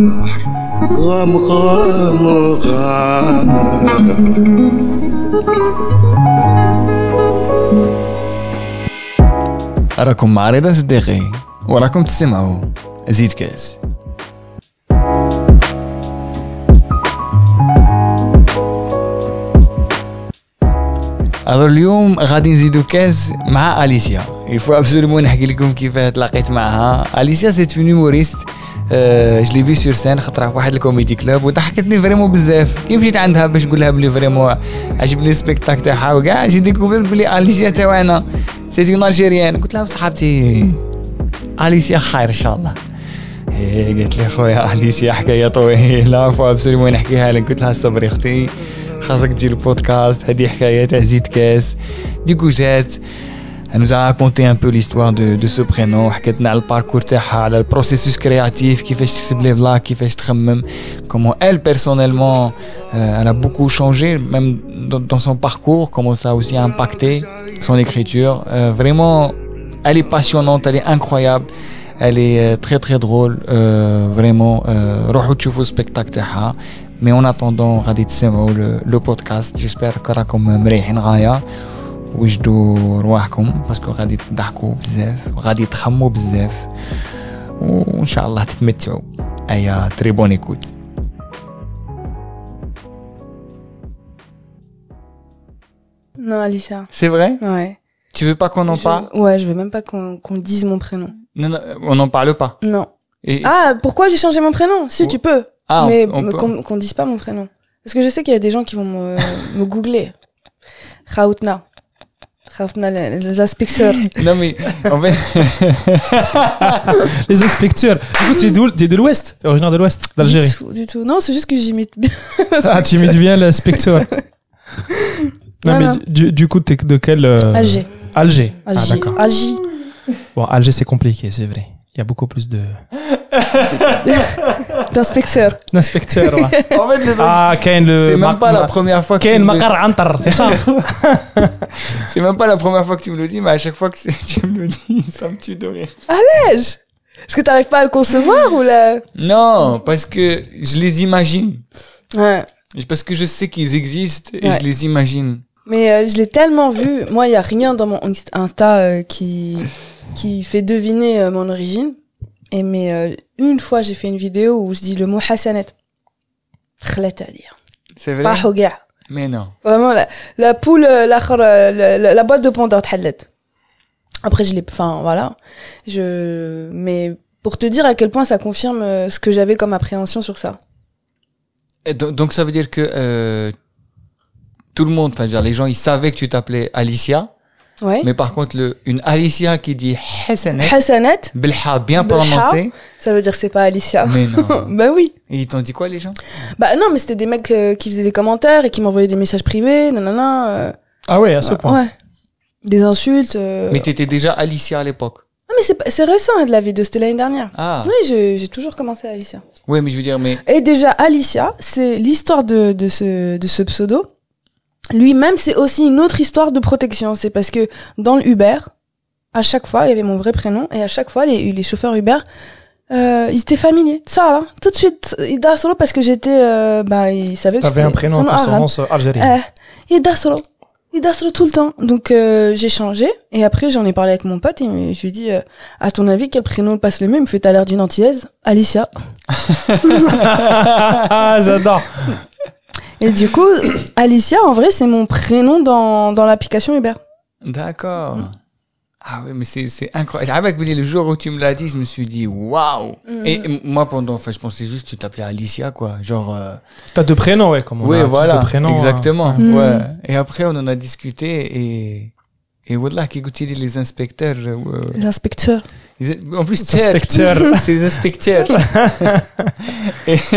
البحر غام غام غام مع رضا صديقي وراكم تسمعوا زيد كاس الو اليوم غادي نزيدو كاس مع اليسيا يفو ابسولومون نحكي لكم كيفاه تلاقيت معها اليسيا سيت اون هيموريست آه، جو لي في سور سان خطره في واحد الكوميدي كلوب وضحكتني فريمون بزاف كي مشيت عندها باش نقول لها بلي فريمون عجبني السبيكتاك تاعها وكاع جي ديكوفير بلي اليسيا تاعنا سي اون الجيريان قلت لها صاحبتي اليسيا خير ان شاء الله إيه، قالت لي خويا اليسيا حكايه طويله فابسولمون نحكيها لك قلت لها صبري اختي خاصك تجي البودكاست هذه حكايه تاع زيت كاس ديكو جات Elle nous a raconté un peu l'histoire de, de ce prénom, le parcours le processus créatif, qui fait qui fait comment elle personnellement, euh, elle a beaucoup changé, même dans, son parcours, comment ça a aussi impacté son écriture. Euh, vraiment, elle est passionnante, elle est incroyable. Elle est euh, très très drôle, vraiment. Rohou ce spectacle Mais en attendant, Radit Semo, le podcast, j'espère que vous وجدوا رواحكم باسكو غادي تضحكوا بزاف غادي تخموا بزاف وان شاء الله تتمتعوا ايا très Non, Alicia. C'est vrai Ouais. Tu veux pas qu'on en parle je... Ouais, je veux même pas qu'on dise mon prénom. Non, non, on n'en parle pas. Non. Et... Ah, pourquoi j'ai changé mon prénom Si, oh. tu peux. Ah, mais qu'on ne dise pas mon prénom. Parce que je sais qu'il y a des gens qui vont me, me googler. Raoutna les inspecteurs. Non, mais en fait. les inspecteurs. Du coup, tu es, de l'Ouest Tu es originaire de l'Ouest, d'Algérie du tout, Non, c'est juste que j'imite bien. ah, tu imites bien l'inspecteur. non, mais du, coup, tu es de quel. Euh, Alger. Alger. Ah, Alger. Alger. Bon, Alger, c'est compliqué, c'est vrai il y a beaucoup plus de... D'inspecteurs. D'inspecteurs, ouais. En fait, ah, le. C'est même pas la première fois que. Ken me le c'est ça. c'est même pas la première fois que tu me le dis, mais à chaque fois que tu me le dis, ça me tue de rire. Allège Est-ce que tu n'arrives pas à le concevoir ou là Non, parce que je les imagine. Ouais. Parce que je sais qu'ils existent et je les imagine. Mais euh, je l'ai tellement vu. Moi, il n'y a rien dans mon Insta euh, qui qui fait deviner euh, mon origine. Et mais euh, une fois, j'ai fait une vidéo où je dis le mot Hassanet. Khlet à dire. C'est vrai. Mais non. Vraiment, la, poule, euh, la, la, boîte de pendant Hallet. Après, je l'ai, enfin, voilà. Je, mais pour te dire à quel point ça confirme ce que j'avais comme appréhension sur ça. donc, ça veut dire que euh, tout le monde, enfin, les gens, ils savaient que tu t'appelais Alicia. Mais par contre, le, une Alicia qui dit Hassanet. Hassanet. bien prononcé. Ça veut dire c'est pas Alicia. Mais non. bah oui. Et ils t'ont dit quoi, les gens Bah non, mais c'était des mecs euh, qui faisaient des commentaires et qui m'envoyaient des messages privés, nanana. Euh. ah ouais, à ce point. Ouais. Des insultes. Euh. Mais t'étais déjà Alicia à l'époque. Ah, mais c'est récent hein, de la vidéo, c'était l'année dernière. Ah. Oui, j'ai toujours commencé Alicia. Oui, mais je veux dire, mais. Et déjà, Alicia, c'est l'histoire de, de, ce, de ce pseudo lui-même, c'est aussi une autre histoire de protection. C'est parce que dans le Uber, à chaque fois, il y avait mon vrai prénom, et à chaque fois, les, chauffeurs Uber, euh, ils étaient familiers. Ça, tout de suite, ils Solo, parce que j'étais, euh, bah, ils savaient que T'avais un prénom en consonance euh, algérienne. Euh, il d'assolo. Solo. d'assolo tout le temps. Donc, euh, j'ai changé, et après, j'en ai parlé avec mon pote, et je lui ai dit, à ton avis, quel prénom passe le mieux? Il me fait, t'as l'air d'une antillaise. Alicia. Ah, j'adore. Et du coup, Alicia, en vrai, c'est mon prénom dans, dans l'application Uber. D'accord. Ah oui, mais c'est incroyable. Avec ah le jour où tu me l'as dit, je me suis dit waouh. Mm. Et moi pendant, enfin, je pensais juste que tu t'appelais Alicia quoi, genre. Euh, T'as deux prénoms ouais, comme on oui, a voilà, hein. Exactement. Mm. Ouais. Et après on en a discuté et et voilà qui goûtait les inspecteurs. L'inspecteur. Les inspecteurs. En plus, c'est les inspecteurs. et...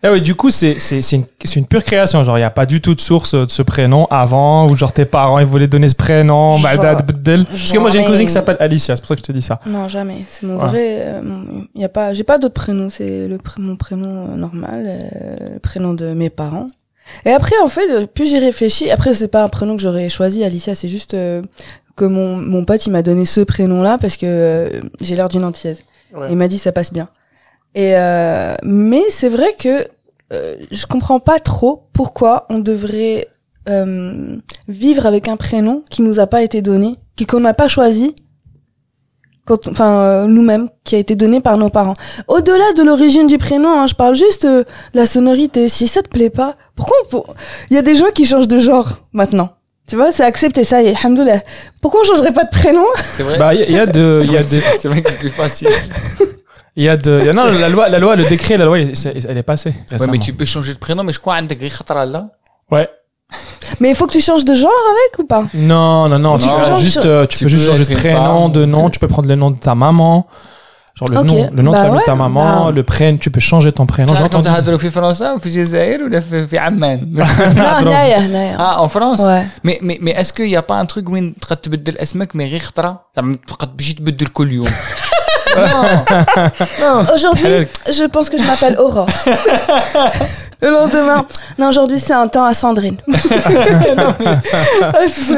Ah oui, du coup, c'est une, une, pure création. Genre, il n'y a pas du tout de source euh, de ce prénom avant, ou genre tes parents, ils voulaient donner ce prénom, bah, Parce que moi, j'ai une cousine qui s'appelle Alicia, c'est pour ça que je te dis ça. Non, jamais. C'est mon vrai. Euh, il y a pas, j'ai pas d'autre prénom. C'est le mon prénom euh, normal, le prénom de mes parents. Et après, en fait, plus j'y réfléchis, après, c'est pas un prénom que j'aurais choisi, Alicia, c'est juste que mon, mon pote, il m'a donné ce prénom-là parce que j'ai l'air d'une antillaise. Il m'a dit, ça passe bien. Et euh, mais c'est vrai que euh, je comprends pas trop pourquoi on devrait euh, vivre avec un prénom qui nous a pas été donné, qui qu'on n'a pas choisi, quand, enfin euh, nous-mêmes, qui a été donné par nos parents. Au-delà de l'origine du prénom, hein, je parle juste euh, de la sonorité. Si ça te plaît pas, pourquoi il y a des gens qui changent de genre maintenant tu vois, c'est accepté, ça y est, Pourquoi on changerait pas de prénom C'est vrai. Bah, il y, a de, il y a des. C'est vrai que c'est plus facile. Il y a de. y a- non, la loi, la loi, le décret, la loi, elle est passée. Ouais, mais tu peux changer de prénom, mais je crois là. Ouais. Mais il faut que tu changes de genre avec ou pas Non, non, non. Tu, peux juste, tu, peux juste changer de prénom, de nom. tu- peux prendre le nom de ta maman. Genre le nom, le nom de de ta maman, le prénom. Tu peux changer ton prénom. J'ai entendu. en في ou وفي en ولا في في عمان؟ Non, Naya, Mais, اه en France Ouais. مي مي مي اسكو يا با ان تروك وين te تبدل اسمك mais غير Aujourd'hui, je pense que je m'appelle Aurore. Le lendemain, non, aujourd'hui, c'est un temps à Sandrine. c'est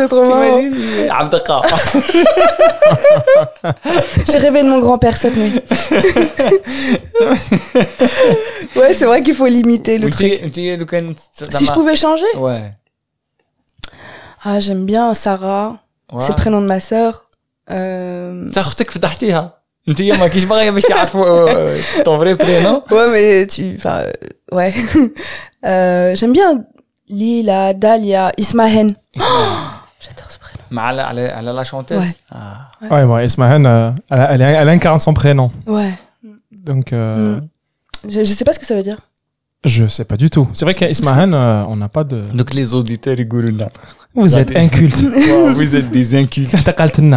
trop marrant. J'ai rêvé de mon grand-père cette nuit. ouais, c'est vrai qu'il faut limiter le truc. Si je pouvais changer Ouais. Ah, j'aime bien Sarah. C'est le prénom de ma sœur. Euh tu T'es ma qui je parle mais je ton vrai prénom. Ouais mais tu enfin euh, ouais. Euh, j'aime bien Lila, Dalia, Ismahen. J'adore ce prénom. Mais elle, elle, elle a la chanteuse. Ouais. Ah. Ouais, ouais moi Ismahen euh, elle, elle, elle, incarne son prénom. Ouais. Donc euh... Mm. je, je sais pas ce que ça veut dire. Je sais pas du tout. C'est vrai qu'à Ismaël, euh, on n'a pas de... Donc les auditeurs rigoureux là. Vous êtes incultes. vous êtes des incultes. comme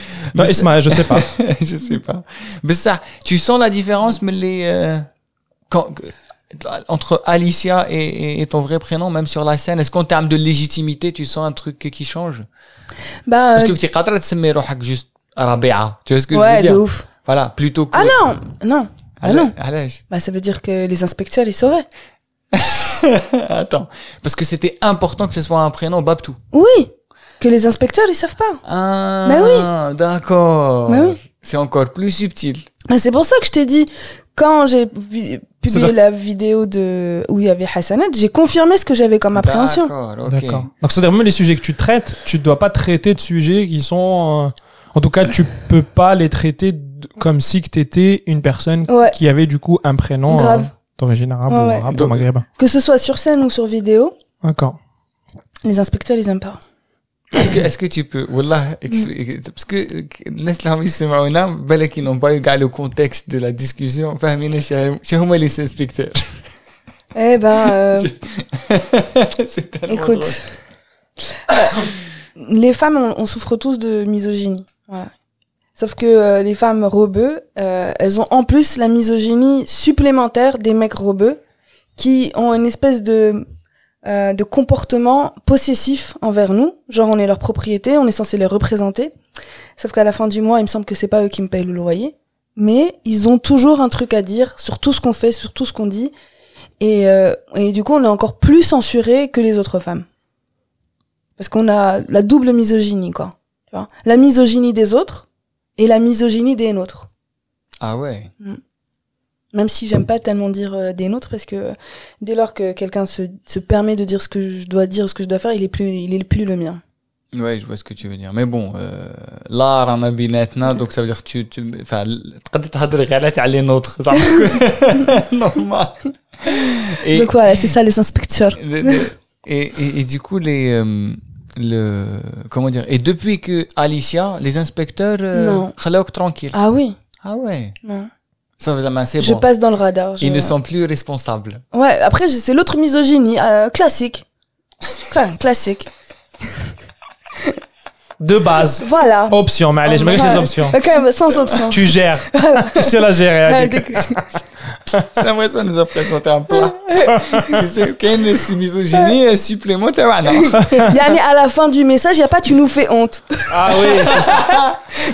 Non, Ismaël, je sais pas. je sais pas. Mais ça, tu sens la différence mais les, euh, euh, entre Alicia et, ton vrai prénom, même sur la scène Est-ce qu'en termes de légitimité, tu sens un truc qui change bah, Parce que tu es de juste Rabia. Tu vois ce que je veux dire? Voilà, plutôt que. Ah non, non. Ah non. Bah, ça veut dire que les inspecteurs, ils sauraient. Attends. Parce que c'était important que ce soit un prénom Babtou. Oui. Que les inspecteurs, ils savent pas. Ah. Bah d'accord. Bah c'est encore plus subtil. Mais bah, c'est pour ça que je t'ai dit, quand j'ai publié la vidéo de où il y avait Hassanet, j'ai confirmé ce que j'avais comme appréhension. D'accord, Donc c'est-à-dire même les sujets que tu traites, tu ne dois pas traiter de sujets qui sont... Euh, en tout cas, tu peux pas les traiter comme si que t'étais une personne qui avait du coup un prénom euh, d'origine arabe ou arabe maghrébin. Que ce soit sur scène ou sur vidéo. D'accord. Les inspecteurs, ils aiment pas. Est-ce que, est-ce que tu peux, Wallah, mm. parce que Neslam Ismaouna, belle qui n'ont pas eu le contexte de la discussion, فاهمين شهما les inspecteurs. Eh ben, euh... écoute, les femmes, on, on souffre tous de misogynie. Voilà. Sauf que euh, les femmes robeux, euh, elles ont en plus la misogynie supplémentaire des mecs robeux qui ont une espèce de euh, de comportement possessif envers nous, genre on est leur propriété, on est censé les représenter. Sauf qu'à la fin du mois, il me semble que c'est pas eux qui me payent le loyer, mais ils ont toujours un truc à dire sur tout ce qu'on fait, sur tout ce qu'on dit, et, et du coup on est encore plus censuré que les autres femmes parce qu'on a la double misogynie quoi la misogynie des autres et la misogynie des nôtres. Ah ouais. Mm. Même si j'aime pas tellement dire euh, des nôtres parce que dès lors que quelqu'un se, se, permet de dire ce que je dois dire, ce que je dois faire, il est plus, il est plus le mien. Ouais, je vois ce que tu veux dire. Mais bon, euh, là, on a donc ça veut dire que tu, tu, enfin, tu les nôtres. Normal. donc voilà, c'est ça les inspecteurs. Et, et, du coup, les, euh, le comment dire et depuis que Alicia les inspecteurs euh, non. tranquille ah oui ah ouais non. ça veut dire c'est je passe dans le radar ils ne sont plus responsables ouais après c'est l'autre misogynie euh, classique classique de base. Voilà. Option, mais allez, je me les options. même, sans option. Tu gères. Voilà. Tu sais la gérer. C'est la moitié, nous a présenté un peu tu sais, qu'elle je suis misogynie, supplémentaire. Ah non. Yanni, à la fin du message, il n'y a pas tu nous fais honte. Ah oui,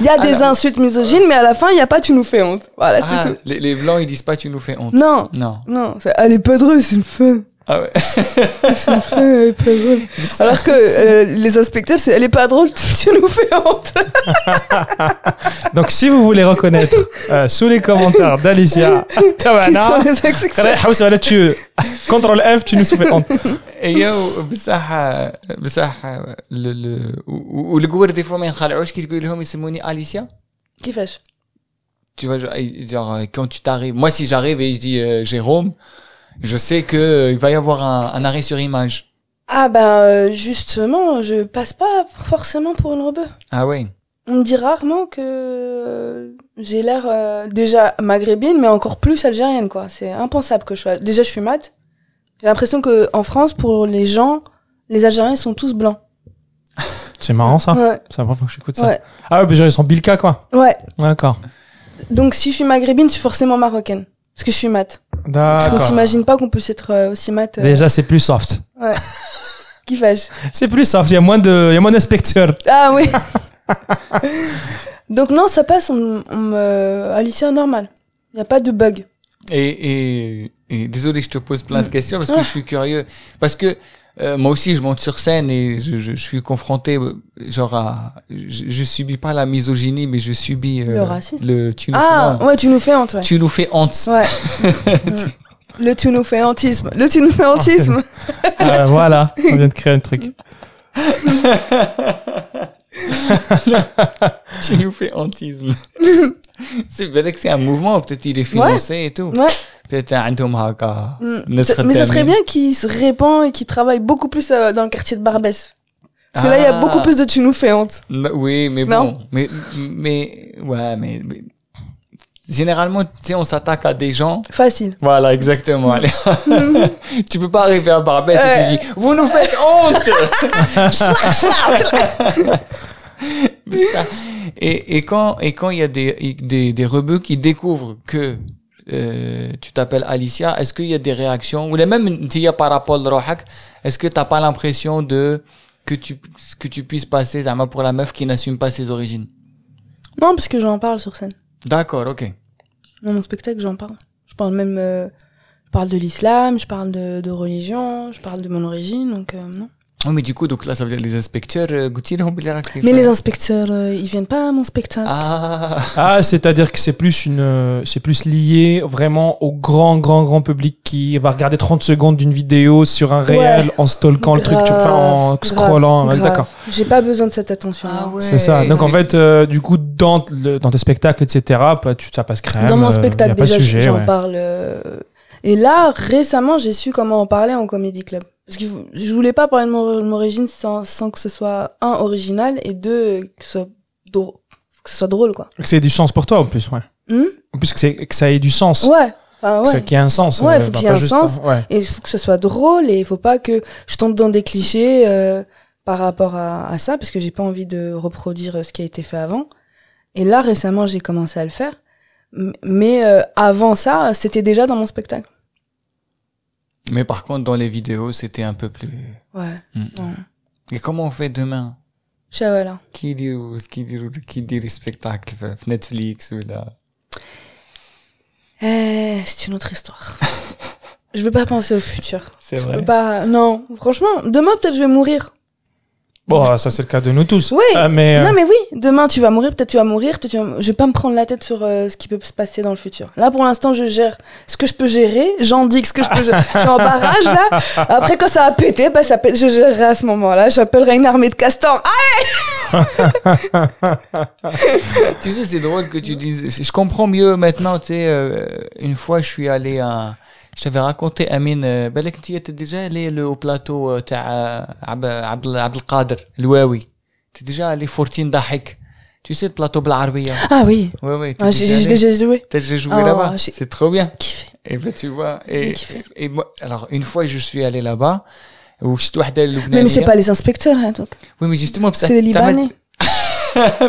Il y a des ah, insultes misogynes, mais à la fin, il n'y a pas tu nous fais honte. Voilà, c'est ah, tout. Les, blancs, ils disent pas tu nous fais honte. Non. Non. Non. Elle est pas drôle, c'est une femme. Ah ouais. Alors que euh, les inspecteurs, c'est elle est pas drôle, tu nous fais honte. Donc si vous voulez reconnaître euh, sous les commentaires d'Alicia Tabana, Ctrl F, tu nous fais honte. Et yo, بصح بصح والقور دي فوا qui ينخلعوش كي تقول لهم Alicia. Qui كيفاش؟ Tu vois, genre, quand tu t'arrives, moi si j'arrive et je dis euh, Jérôme, je sais que euh, il va y avoir un, arrêt sur image. Ah ben justement, je passe pas forcément pour une robe Ah oui. On me dit rarement que euh, j'ai l'air déjà maghrébine, mais encore plus algérienne quoi. C'est impensable que je sois. Déjà, je suis mat. J'ai l'impression que en France, pour les gens, les Algériens sont tous blancs. C'est marrant ça. Ouais. C'est la première fois que j'écoute ça. Ah ouais, mais genre ils sont bilka quoi. Ouais. D'accord. Donc si je suis maghrébine, je suis forcément marocaine parce que je suis mat. Parce qu'on s'imagine pas qu'on puisse être euh, aussi mat. Euh, Déjà, c'est plus soft. Ouais. Qui C'est plus soft, il y a moins de, il y a moins d'inspecteurs. Ah oui. Donc non, ça passe, on, à lycée normal. Il n'y a pas de bug. Et, et, et désolé, je te pose plein de mm. questions parce que je ah. suis curieux. Parce que euh, moi aussi, je monte sur scène et je, je, je suis confronté, euh, genre, à, je, subis pas la misogynie, mais je subis euh, le racisme. Le tu nous ah, ouais, tu nous fais honte. Tu nous fais honte. Ouais. Mm. le tu nous fais hantisme Le tu nous fais hantisme voilà, on vient de créer un truc. tu nous fais hantisme C'est que c'est un mouvement, peut-être il est financé et tout peut-être un hmm. mais ça serait bien qu'il se répand et qu'il travaille beaucoup plus euh, dans le quartier de Barbès parce que là il y a ah. beaucoup plus de tu nous fais honte bah, oui mais bon mais mais ouais mais généralement, tu sais, on s'attaque à des gens. Facile. Voilà, exactement. Hmm. tu peux pas arriver à Barbès et tu dis, vous nous faites honte! Et, quand et quand il y a des des, qui découvrent que euh, tu t'appelles Alicia, est-ce qu'il y a des réactions ou les mêmes a par rapport à est-ce que t'as pas l'impression de que tu que tu puisses passer zama pour la meuf qui n'assume pas ses origines Non, parce que j'en parle sur scène. D'accord, ok. Dans mon spectacle, j'en parle. Je parle même, euh, parle de l'islam, je parle de, religion, je parle de mon origine, donc euh, non. Oui, mais du coup, donc là, ça veut dire les inspecteurs, euh, Mais les euh, inspecteurs, euh, ils viennent pas à mon spectacle. Ah, ah c'est-à-dire que c'est plus une, euh, c'est plus lié vraiment au grand, grand, grand public qui va regarder 30 secondes d'une vidéo sur un réel en stalkant le truc, tu, vois, en scrollant. D'accord. J'ai pas besoin de cette attention. Ah, ouais, c'est ça. Donc en fait, du coup, dans, le, dans tes spectacles, etc., bah, tu, ça passe crème. Dans mon spectacle, déjà, j'en parle. Et là, récemment, j'ai su comment en parler en comédie club parce que je voulais pas parler de mon, origine sans, que ce soit un original et deux que ce soit drôle, que quoi. Que c'est du sens pour toi en plus, ouais. Hmm en plus que, que ça ait du sens. Ouais. Enfin, ouais. Qu'il y ait un sens. Ouais, euh, faut qu'il y ait un sens. Ouais. Et il faut que ce soit drôle et il faut pas que je tombe dans des clichés euh, par rapport à, à, ça parce que j'ai pas envie de reproduire euh, ce qui a été fait avant. Et là récemment j'ai commencé à le faire, mais avant ça c'était déjà dans mon spectacle. Mais par contre, dans les vidéos, c'était un peu plus. Ouais. Mm. Et comment on fait demain voilà. Qui dit qui dit qui dit le spectacle euh, Netflix ou là euh, C'est une autre histoire. je veux pas penser au futur. C'est vrai. Je pas. Non, franchement, demain peut-être je vais mourir. Bon, ah, ça c'est le cas de nous tous. Oui. Ah, mais euh, Non, mais oui. Demain tu vas mourir, peut-être tu vas mourir. Tu vas... Je vais pas me prendre la tête sur euh, ce qui peut se passer dans le futur. Là, pour l'instant, je gère ce que je peux gérer. J'en que ce que je peux. gérer. je suis en barrage là. Après, quand ça va péter, bah, ça Je gérerai à ce moment-là. J'appellerai une armée de castors. Allez. tu sais, c'est drôle que tu dises. Je comprends mieux maintenant. Tu sais, euh, une fois, je suis allé à je t'avais raconté Amine tu euh, انت étais déjà allé au plateau euh, تاع euh, عبد عبد القادر الواوي tu déjà allé Fortin ضحك tu sais le plateau Blarwia ah oui oui oui ah, j'ai déjà joué t'as déjà joué là-bas oh, c'est trop bien kiffé. et eh ben tu vois et, et moi alors une fois je suis allé là-bas où je mais, mais c'est pas les inspecteurs hein, donc oui mais justement c'est les libanais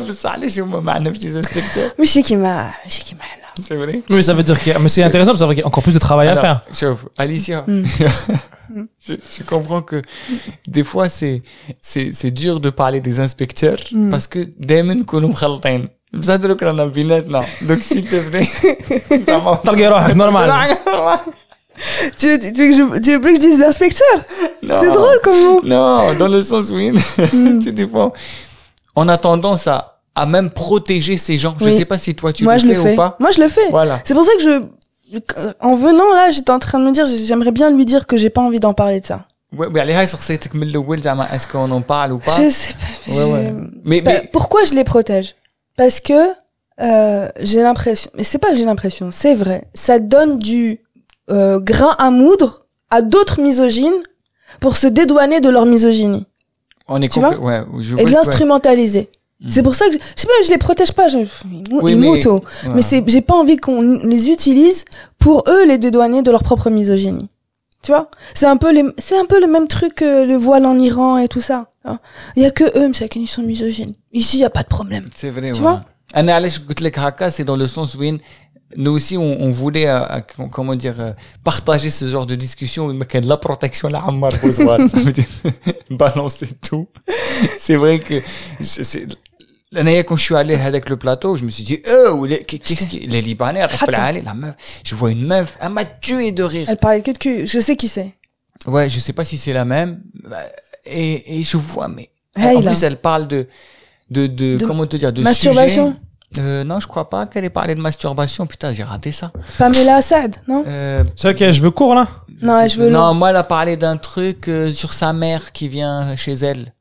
mais ça les Mais je لي les ماشي كيما ماشي qui m'a c'est vrai. Mais ça veut dire que, mais c'est intéressant parce qu'il y a encore plus de travail à faire. Alicia, mm. je, comprends que des fois c'est, c'est, c'est dur de parler des inspecteurs mm. parce que دائما كونوا مخلطين. بصح دروك رانا بيناتنا دوك Tu, veux, tu, veux que je, tu veux plus que je dise l'inspecteur C'est drôle comme mot. Non, dans le sens où, c'est mm. tu des fois, on a tendance à à même protéger ces gens. Je ne sais pas si toi tu le, je fais fais ou pas. Moi je le fais. Voilà. C'est pour ça que je, en venant là, j'étais en train de me dire, j'aimerais bien lui dire que j'ai pas envie d'en parler de ça. Oui, mais est-ce qu'on en parle ou pas Je sais pas. Bah, mais, pourquoi je les protège Parce que euh, j'ai l'impression, mais c'est pas que j'ai l'impression, c'est vrai, ça donne du euh, grain à moudre à d'autres misogynes pour se dédouaner de leur misogynie. On est tu vois ouais, Et de l'instrumentaliser. Mm. C'est pour ça que je, je sais pas, je les protège pas. Je, oui, ils mais, mais c'est, j'ai pas envie qu'on les utilise pour eux les dédouaner de leur propre misogynie. Tu vois, c'est un peu les, c'est un peu le même truc que le voile en Iran et tout ça. Il y a que eux, c'est ils sont misogynes. Ici, il y a pas de problème. C'est vrai. Tu vois. c'est dans le sens où nous aussi, on, on voulait, euh, comment dire, euh, partager ce genre de discussion. Mais la protection, la Ammar balancer tout. C'est vrai que, c'est, l'année quand je suis allé avec le plateau, je me suis dit, oh, qu'est-ce qui, les Libanais, la meuf, je vois une meuf, elle m'a tué de rire. Elle parlait que de cul, je sais qui c'est. Ouais, je sais pas si c'est la même, et, et je vois, mais, en plus, elle parle de, de, de, comment te dire, de masturbation. Euh, non, je crois pas qu'elle ait parlé de masturbation. Putain, j'ai raté ça. Pamela Assad, non euh, Celle qui je cheveux courts, là Non, je veux Non, moi, elle a parlé d'un truc euh, sur sa mère qui vient chez elle.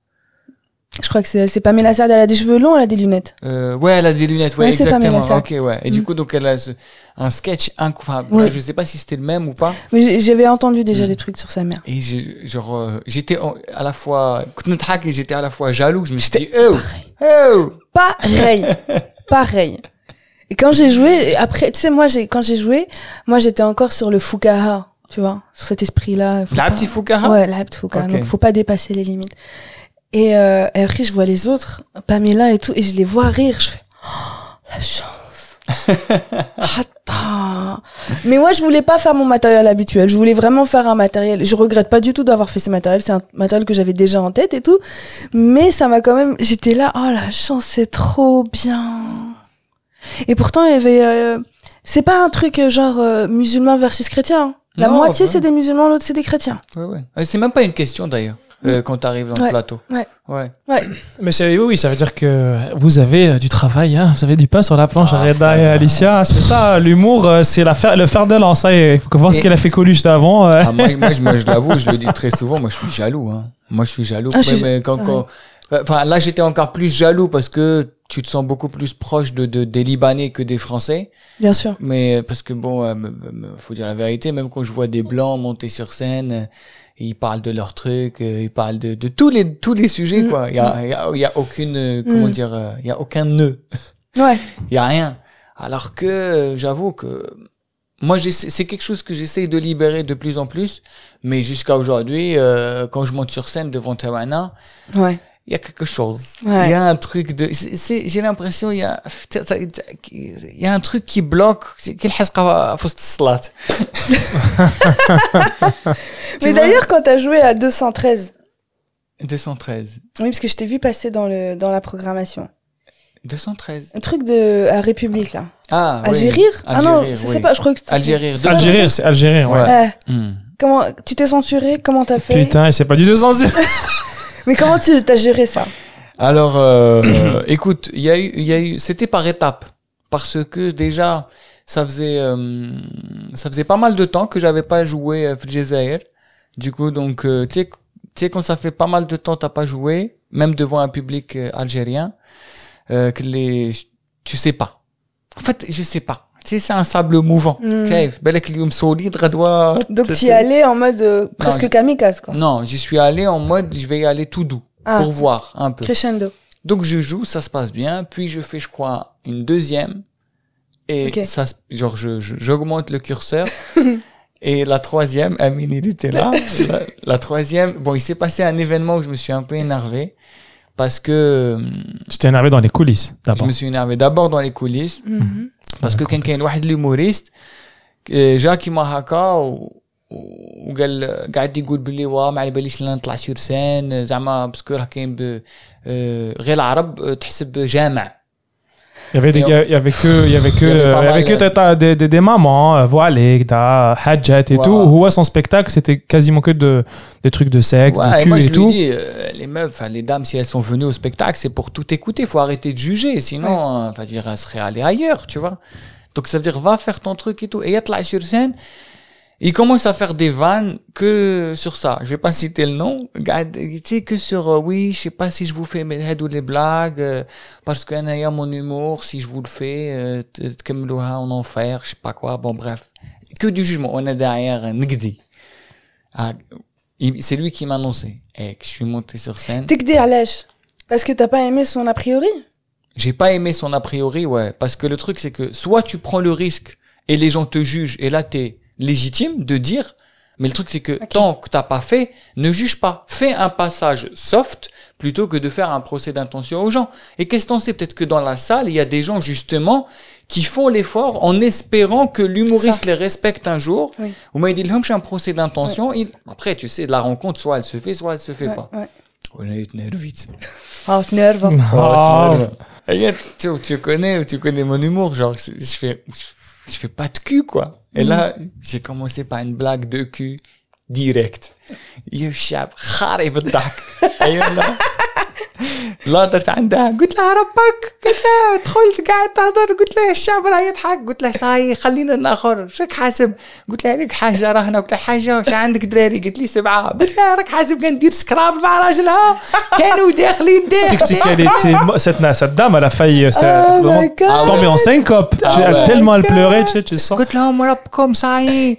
Je crois que c'est c'est Pamela Assad. Elle a des cheveux longs, elle a des lunettes. Euh, ouais, elle a des lunettes, ouais, ouais exactement. Ok, ouais. Et du mm. coup, donc, elle a un sketch incroyable. Ouais. Je sais pas si c'était le même ou pas. Mais j'avais entendu déjà mm. des trucs sur sa mère. Et genre, euh, j'étais à la fois, j'étais à la fois jaloux. Je me suis dit, oh, pareil. Oh. pareil. Et quand j'ai joué, après, tu sais, moi, j'ai, quand j'ai joué, moi, j'étais encore sur le fukaha, tu vois, sur cet esprit-là. La petite fukaha? Ouais, la petite fukaha. Donc, faut pas dépasser les limites. Et, euh, et, après, je vois les autres, Pamela et tout, et je les vois rire. Je fais, oh, la chance. Attends. Mais moi, je voulais pas faire mon matériel habituel. Je voulais vraiment faire un matériel. Je regrette pas du tout d'avoir fait ce matériel. C'est un matériel que j'avais déjà en tête et tout. Mais ça m'a quand même, j'étais là, oh, la chance, c'est trop bien. Et pourtant, il y avait. Euh, c'est pas un truc euh, genre euh, musulman versus chrétien. Hein. La moitié, c'est des musulmans, l'autre, c'est des chrétiens. Ouais, ouais. C'est même pas une question d'ailleurs. Mm. quand tu arrives dans le plateau. Ouais. ouais. ouais. Mais c'est, oui, ça veut dire que vous avez du travail, hein, vous avez du pain sur la planche, ah, Reda et Alicia. C'est ça, l'humour, c'est le fer de lance. Il hein, faut voir ce qu'elle a fait Coluche juste avant. Ah, moi, je, l'avoue, je le dis très souvent, moi je suis jaloux. Hein. Moi je suis jaloux. Ah, mais quand, quand... Enfin, là j'étais encore plus jaloux parce que tu te sens beaucoup plus proche de, des Libanais que des Français. Bien sûr. Mais euh, parce que bon, euh, faut dire la vérité, même quand je vois des blancs monter sur scène, euh, ils parlent de leurs truc, ils parlent de, tous les tous les sujets mm. quoi. Il y a, mm. y, y a aucune comment mm. dire, il y a aucun nœud. Ouais. Il y a rien. Alors que j'avoue que moi c'est quelque chose que j'essaie de libérer de plus en plus, mais jusqu'à aujourd'hui, quand je monte sur scène devant Tawana, ouais il y a quelque chose. Il y a un truc de, c'est, j'ai l'impression, il y a, il y a un truc qui bloque. Quel hasqa faut Mais d'ailleurs, quand t'as joué à 213. 213. Oui, parce que je t'ai vu passer dans le, dans la programmation. 213. Un truc de la République là. Ah, Algérie Ah non, Algérie, je crois que Algérie. Algérie, c'est Algérie, ouais. Hmm. Comment tu t'es censuré Comment t'as fait Putain, c'est pas du 213 Mais comment tu as géré ça Alors, euh, euh, écoute, il y a eu, il y a eu, c'était par étapes parce que déjà ça faisait euh, ça faisait pas mal de temps que j'avais pas joué à Du coup, donc tu sais quand ça fait pas mal de temps t'as pas joué, même devant un public algérien, que les tu sais pas. En fait, je sais pas c'est un sable mouvant. Mm. solide, Donc tu y allais en mode euh, presque kamikaze quoi. Non, j'y suis allé en mode je vais y aller tout doux ah. pour voir un peu. Crescendo. Donc je joue, ça se passe bien, puis je fais je crois une deuxième et ça genre je j'augmente le curseur. Et la troisième, Amine, il était là. la, troisième, bon, il s'est passé un événement où je me suis un peu énervé parce que. Tu t'es énervé dans les coulisses, d'abord. Je me suis énervé d'abord dans les coulisses. Mm-hmm. باسكو كان كاين واحد ليموريست جا كيما هكا و... وقال قاعد يقول باللي وا ما على باليش نطلع سور سان زعما باسكو راه كاين ب... غير العرب تحسب جامع Il y avait des il y avait que, il y avait que, des, des, des mamans euh, voilées, t'as Hadjet et tout. à son spectacle, c'était quasiment que de, des trucs de sexe, cul et, moi, je euh, les meufs, les dames, si elles sont venues au spectacle, c'est pour tout écouter. Faut arrêter de juger, sinon, euh, enfin dire, elles seraient allées ailleurs, tu vois. Donc ça veut dire va faire ton truc et tout. Et être là sur scène, il commence à faire des vannes que sur ça. Je vais pas citer le nom. Tu sais, que sur, euh, oui, je sais pas si je vous fais mes head ou les blagues, euh, parce qu'il y a mon humour, si je vous le fais, euh, comme Kemlouha en enfer, je sais pas quoi, bon bref. Que du jugement. On est derrière Nigdi. Ah, c'est lui qui m'a annoncé. Et eh, que je suis monté sur scène. Nigdi Alèche. Parce que t'as pas aimé son a priori? J'ai pas aimé son a priori, ouais. Parce que le truc, c'est que soit tu prends le risque et les gens te jugent et là t'es, légitime de dire, mais le truc c'est que tant que t'as pas fait, ne juge pas. Fais un passage soft plutôt que de faire un procès d'intention aux gens. Et qu'est-ce qu'on sait Peut-être que dans la salle, il y a des gens justement qui font l'effort en espérant que l'humoriste les respecte un jour. Ou mais il dit, un procès d'intention. Après, tu sais, la rencontre, soit elle se fait, soit elle se fait pas. Oh, ah, oh, ah. tu, tu connais, tu connais mon humour, genre je fais, je fais pas de cul quoi. Et là, mm. j'ai commencé par une blague de cul direct. Je gare et لقطت عندها قلت لها ربك قلت لها دخلت قاعد تهضر قلت لها الشعب راه يضحك قلت لها صاي خلينا ناخر شك حاسب قلت لها لك حاجه راهنا قلت لها حاجه واش عندك دراري قلت لي سبعه قلت لها راك حاسب كندير سكراب مع راجلها كانوا داخلين داخلين cette cette dame elle a failli euh, oh tomber en syncope oh elle tellement قلت لهم ربكم صاي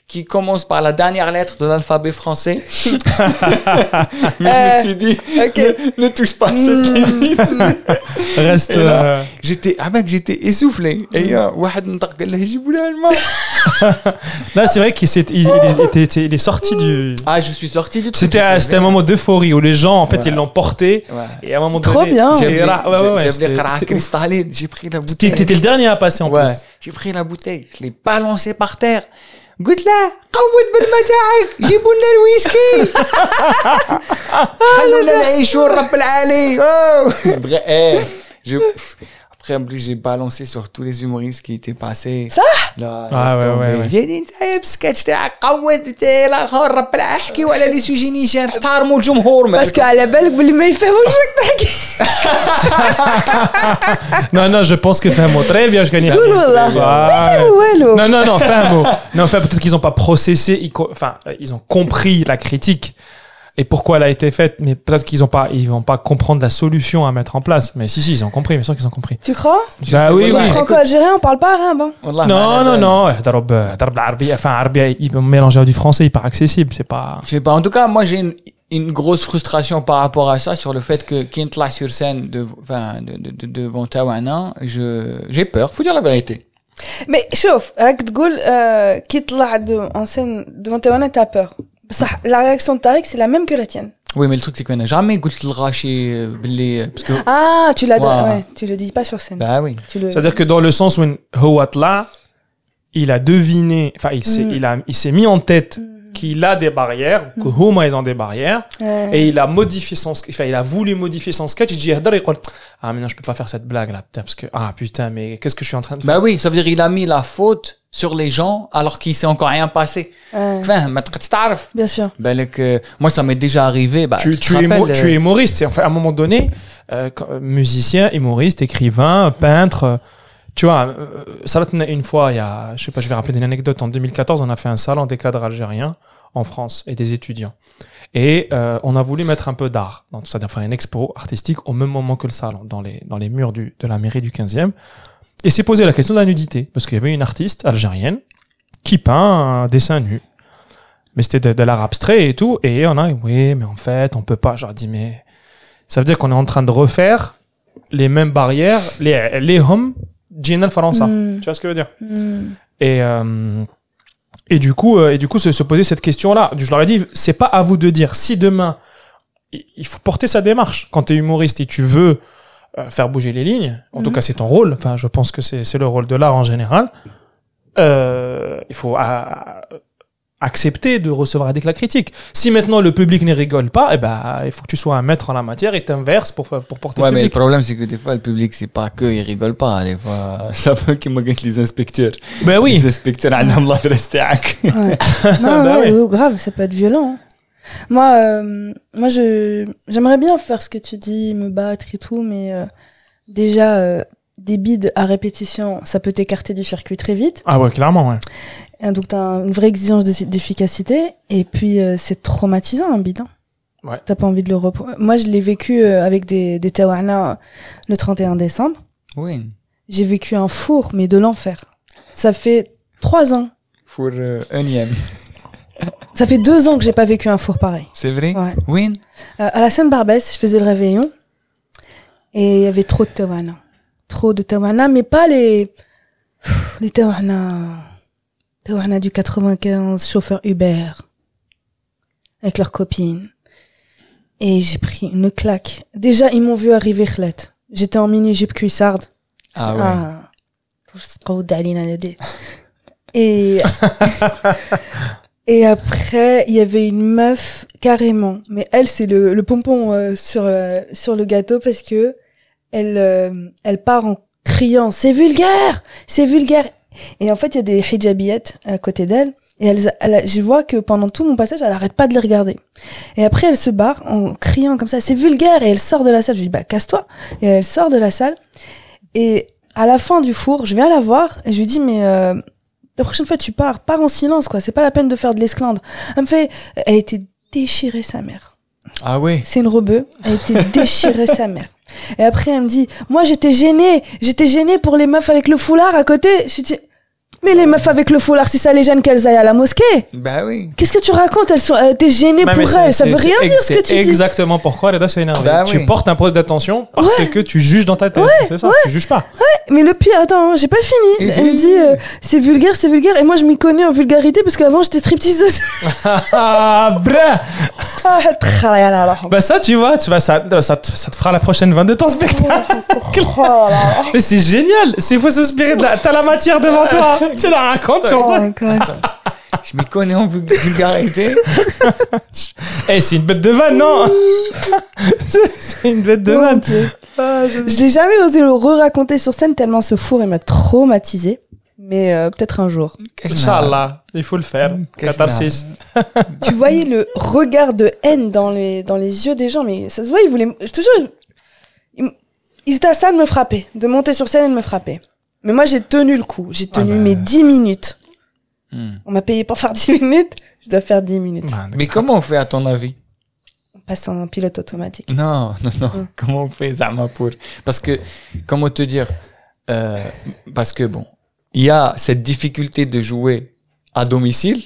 qui commence par la dernière lettre de l'alphabet français. Mais euh, je me suis dit, ne, touche pas à cette mm. limite. Reste. Euh, j'étais, ah mec, j'étais essoufflé. Et mm. euh, Là, c'est vrai qu'il est, il, il, il, est sorti du. Mm. Ah, je suis sorti du truc. C'était, un moment d'euphorie où les gens, en fait, ils l'ont porté. Et à un moment donné. Trop bien. J'ai pris la bouteille. T'étais le dernier à passer en plus. J'ai pris la bouteille, je l'ai balancée par terre. قلت له قود بالما جيبوا لنا الويسكي آه، خلونا نعيشوا رب العالي بغى ايه Après, en plus, j'ai balancé sur tous les humoristes qui étaient passés. Ça ah ouais ouais ouais. Non non je pense que mot très bien Non non non non peut-être qu'ils n'ont pas processé enfin euh, ils ont compris la critique et pourquoi elle a été faite, mais peut-être qu'ils ont pas, ils vont pas comprendre la solution à mettre en place. Mais si, si, ils ont compris, bien sûr qu'ils ont compris. Tu crois? Bah oui, oui. Franco-algérien, on parle pas arabe, hein. Non, non, non. Darab, euh, enfin, arabe ils mélanger du français, hyper accessible, c'est pas. Je pas. En tout cas, moi, j'ai une, grosse frustration par rapport à ça sur le fait que là sur scène de, enfin, de, de, de, devant Tawana, je, j'ai peur. Faut dire la vérité. Mais, chauffe, راك euh, qui est de en scène devant Tawana, t'as peur la réaction de Tariq c'est la même que la tienne Oui, mais le truc, c'est qu'on n'a jamais goûté le rachet euh, euh, Parce que... Ah, tu l'as tu le dis pas sur scène. Bah oui. C'est-à-dire que dans le sens où là il a deviné, enfin, il s'est mm. il a, il s'est mis en tête mm qu'il a des barrières, que mm. Homer ils ont des barrières, et il a modifié son enfin, il a voulu modifier son sketch, il dit, ah, mais non, je peux pas faire cette blague là, parce que, ah, putain, mais qu'est-ce que je suis en train de faire? Bah oui, ça veut dire, il a mis la faute sur les gens alors qu'il s'est encore rien passé. Bien sûr. Ben, le, que, moi, ça m'est déjà arrivé. Bah, tu, tu, es, euh, tu es humoriste, enfin, à un moment donné, euh, musicien, humoriste, écrivain, peintre, tu vois, euh, ça tenait une fois, il y a, je sais pas, je vais rappeler une anecdote. En 2014, on a fait un salon des cadres algériens en France et des étudiants. Et euh, on a voulu mettre un peu d'art dans tout dire faire une expo artistique au même moment que le salon, dans les, dans les murs du, de la mairie du 15e. Et s'est posé la question de la nudité, parce qu'il y avait une artiste algérienne qui peint un dessin nu. Mais c'était de, l'art abstrait et tout. Et on a dit, oui, mais en fait, on peut pas. genre, dit, mais ça veut dire qu'on est en train de refaire les mêmes barrières, les, les hommes en hmm. Tu vois ce que je veux dire hmm. Et. Euh, et du coup, euh, et du coup, se, se poser cette question-là. Je leur ai dit, c'est pas à vous de dire. Si demain, il faut porter sa démarche. Quand tu humoriste et tu veux euh, faire bouger les lignes, en tout hmm. cas, c'est ton rôle. Enfin, je pense que c'est le rôle de l'art en général. il faut ah, accepter de recevoir des la critique. Si maintenant le public ne rigole pas, eh ben, il faut que tu sois un maître en la matière et inverse pour, pour porter ouais, mais le problème, c'est que des fois, le public, c'est pas que il rigole pas. Des fois, ça peut qu'ils me les inspecteurs. Ben oui. Les inspecteurs, ils ont l'adresse ouais. Non, ben oh, grave, ça peut être violent. Hein. Moi, euh, moi, je, j'aimerais bien faire ce que tu dis, me battre et tout, mais euh, déjà, euh, des bides à répétition, ça peut t'écarter du circuit très vite. Ah ouais, clairement, ouais donc, tu as une vraie exigence d'efficacité. Et puis, euh, c'est traumatisant, un hein, bidon. Ouais. T'as pas envie de le reprendre. Moi, je l'ai vécu euh, avec des, des euh, le 31 décembre. Oui. J'ai vécu un four, mais de l'enfer. Ça fait trois ans. Four unième. Ça fait deux ans que j'ai pas vécu un four pareil. C'est vrai ouais. Oui. à la Seine-Barbès, je faisais le réveillon. Et il y avait trop de tawana. Trop de tawana, mais pas les... les tawana a du 95, chauffeur Uber, avec leur copine. Et j'ai pris une claque. Déjà, ils m'ont vu arriver, Khlet. J'étais en mini-jupe cuissarde. Ah, ah. ouais. Ah. Et, et après, il y avait une meuf, carrément. Mais elle, c'est le, le pompon euh, sur, euh, sur le gâteau parce que elle, euh, elle part en criant, c'est vulgaire! C'est vulgaire! Et en fait, il y a des hijabillettes à côté d'elle. Et elle, je vois que pendant tout mon passage, elle arrête pas de les regarder. Et après, elle se barre en criant comme ça, c'est vulgaire, et elle sort de la salle. Je lui dis, bah, casse-toi. Et elle sort de la salle. Et à la fin du four, je viens la voir, et je lui dis, mais, euh, la prochaine fois, tu pars, pars en silence, quoi. C'est pas la peine de faire de l'esclandre. Elle me fait, elle était déchirée, sa mère. Ah ouais? C'est une robe Elle était déchirée, sa mère. Et après, elle me dit, moi, j'étais gênée. J'étais gênée pour les meufs avec le foulard à côté. suis mais les meufs avec le foulard, si ça les gêne qu'elles aillent à la mosquée. Bah oui. Qu'est-ce que tu racontes Elles sont, euh, t'es gênée pour elles. Ça veut rien dire ce que tu dis. Exactement pourquoi Reda s'est énervée. Bah tu portes un poste d'attention parce que tu juges dans ta tête. c'est ça. Tu juges pas. Ouais. Mais le pire, attends, hein, j'ai pas fini. Elle me dit, euh, c'est vulgaire, c'est vulgaire. Et moi, je m'y connais en vulgarité parce qu'avant, j'étais stripteaseuse. ah, ah bah ça, tu vois, tu vas, ça, euh, ça, te, ça te fera la prochaine de temps spectacle. Oh mais c'est génial. C'est faut s'inspirer. T'as la matière devant toi. tu la racontes sur oh Je m'y connais en vulgarité. Eh, c'est une bête de vanne, non C'est une bête de vanne. Ah, je- J'ai jamais osé le re-raconter sur scène tellement ce four, il m'a traumatisé. Mais euh, peut-être un jour. Inch'Allah, il faut le faire. Hmm, Catharsis. tu voyais le regard de haine dans les, dans les yeux des gens, mais ça se voit, ils voulaient, je ils étaient à ça de me frapper, de monter sur scène et de me frapper. Mais moi, j'ai tenu le coup. J'ai ah tenu bah mes 10 minutes. Hmm. On m'a payé pour faire 10 minutes. Je dois faire 10 minutes. Ah, mais comment on fait, à ton avis On passe en pilote automatique. Non, non, non. Hmm. Comment on fait, Zama, pour... Parce que, comment te dire euh, Parce que, bon, il y a cette difficulté de jouer à domicile,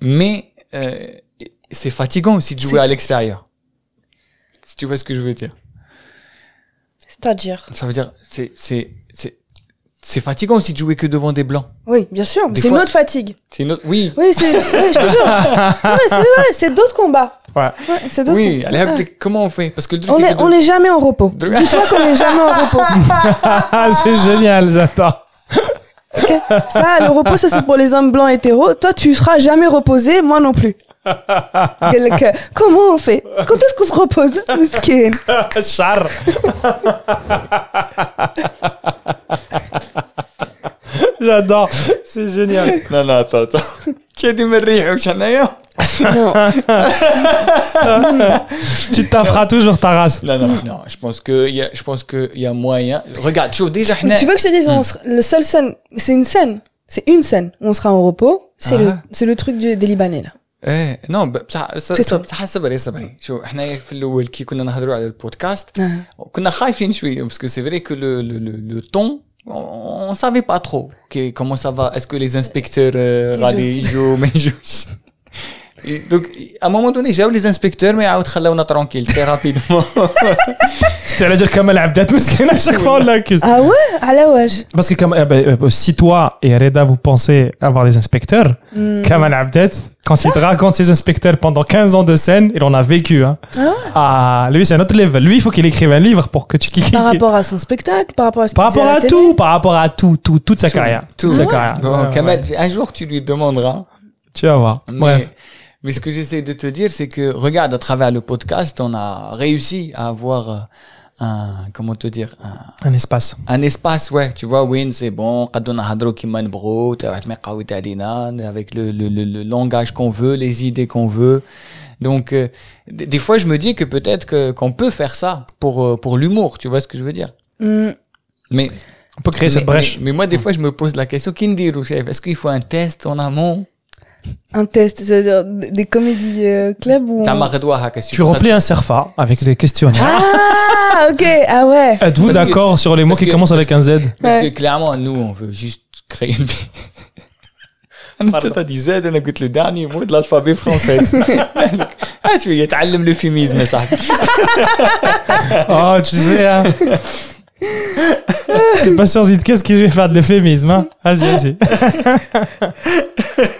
mais euh, c'est fatigant aussi de jouer à l'extérieur. Si tu vois ce que je veux dire. C'est-à-dire Ça veut dire, c'est c'est fatigant aussi de jouer que devant des blancs. Oui, bien sûr. C'est une autre fatigue. C'est une autre. Oui. Oui, c'est. je te jure. c'est d'autres combats. Ouais. c'est d'autres. Oui. Allez, comment on fait Parce que on est, jamais en repos. Dis-toi qu'on est jamais en repos. Ah, c'est génial, j'attends. Ça, le repos, ça c'est pour les hommes blancs hétéros. Toi, tu seras jamais reposé, moi non plus. comment on fait Quand est-ce qu'on se repose Char J'adore, c'est génial. Non, non, attends, attends. كيدي من ريحك هنايا tu tafferas toujours ta race. Non, non, non. Je pense qu'il y, a, je pense que y a moyen. Regarde, tu vois déjà. Tu veux que je te dise, on le seul scène, c'est une scène. C'est une scène. On sera en repos. C'est ah. le, le truc du, des Libanais, là. ايه نو بصح بصح صبري صبري شوف حنايا في الاول كي كنا نهضروا على البودكاست كنا خايفين شويه باسكو سي فري كو لو لو لو ton on, on savait pas trop comment ça va. Est-ce que les inspecteurs euh, ils jouent mais jouent donc, à un moment donné, j'ai les inspecteurs, mais ils ont laissé tranquille très rapidement. C'était à dire Kamal Abdet, parce qu'à chaque fois, on l'accuse. Ah ouais À ah, la Parce que Kamal, eh ben, euh, si toi et Reda, vous pensez avoir des inspecteurs, hmm. Kamal Abdet quand il te ah. raconte ses inspecteurs pendant 15 ans de scène, il en a vécu. Hein. Ah, ah, lui, c'est un autre level. Lui, il faut qu'il écrive un livre pour que tu Par rapport à son spectacle, par rapport à ce Par rapport à, tout, par rapport à tout, tout, toute sa carrière. Tout. Toute sa carrière. Kamal, un jour, tu lui demanderas. Tu vas voir. Bref. Mais ce que j'essaie de te dire, c'est que regarde, à travers le podcast, on a réussi à avoir euh, un, comment te dire, un, espace. Un espace, ouais. Tu vois, Win, c'est bon. Avec le, le, le, le langage qu'on veut, les idées qu'on veut. Donc, euh, des fois, je me dis que peut-être qu'on peut faire ça pour, euh, pour l'humour. Tu vois ce que je veux dire? Mm. Mais. On peut créer cette brèche. Mais, moi, des fois, je me pose la question, Kindiru, est-ce qu'il faut un test en amont? Un test, c'est-à-dire des comédies euh, club ou Tu remplis un serfa avec des questionnaires. Ah, ok, ah ouais. Êtes-vous d'accord sur les mots qui commencent avec un Z Parce que clairement, nous, on veut juste créer une. dit Z, le dernier mot de l'alphabet français. دعني Ah, tu veux اش يتعلم لو ça ça oh, tu tu sais hein. C'est pas sur ce que je vais faire de l'euphémisme. Hein. Vas-y, vas-y.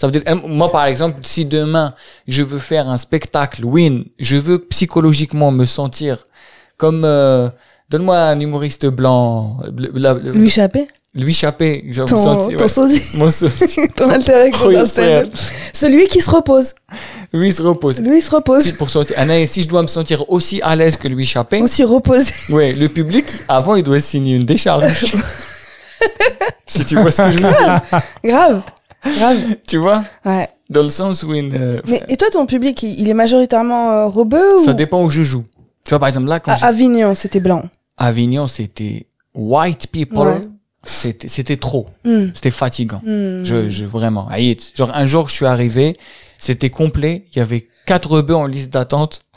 Ça veut dire, moi, par exemple, si demain, je veux faire un spectacle win, je veux psychologiquement me sentir comme, euh, donne-moi un humoriste blanc. lui Chappé Louis Chappé? je Chappé. Ton, sentir... ton sosie. Mon sosie. ton alter Celui qui se repose. Lui se repose. Lui se repose. Si, pour sentir, ah, si je dois me sentir aussi à l'aise que Louis Chappé. Aussi reposé. Oui, le public, avant, il doit signer une décharge. si tu vois ce que je veux dire. Grave. Tu vois Ouais. Dans le sens où une. Euh, Mais et toi, ton public, il, est majoritairement euh, robeux Ça dépend où je joue. Tu vois, par exemple, là, quand. À Avignon, c'était blanc. Avignon, c'était white people. C'était, c'était trop. Hmm. C'était fatigant. Hmm. Je, je, vraiment. Genre, un jour, je suis arrivé, c'était complet, il y avait quatre rebeux en liste d'attente.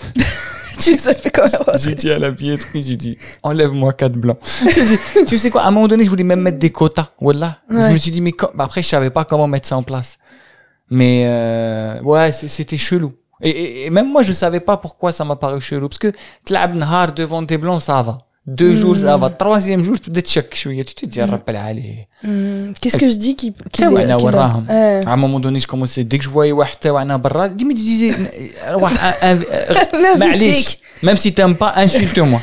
tu fait quand J'ai dit à la billetterie, j'ai dit, enlève-moi quatre blancs. tu sais quoi, à un moment donné, je voulais même mettre des quotas. Voilà. Je me suis dit, mais bah, après, je savais pas comment mettre ça en place. Mais euh, ouais, c'était chelou. Et, même moi, je savais pas pourquoi ça m'a paru chelou. Parce que Tlabnhar, devant des blancs, ça va deux jours avant troisième jour تبدا تشك شويه tu te dis allez qu'est-ce que je dis qui à un moment donné je commençais dès que je voyais برا ديما disais même si n'aimes pas insulte-moi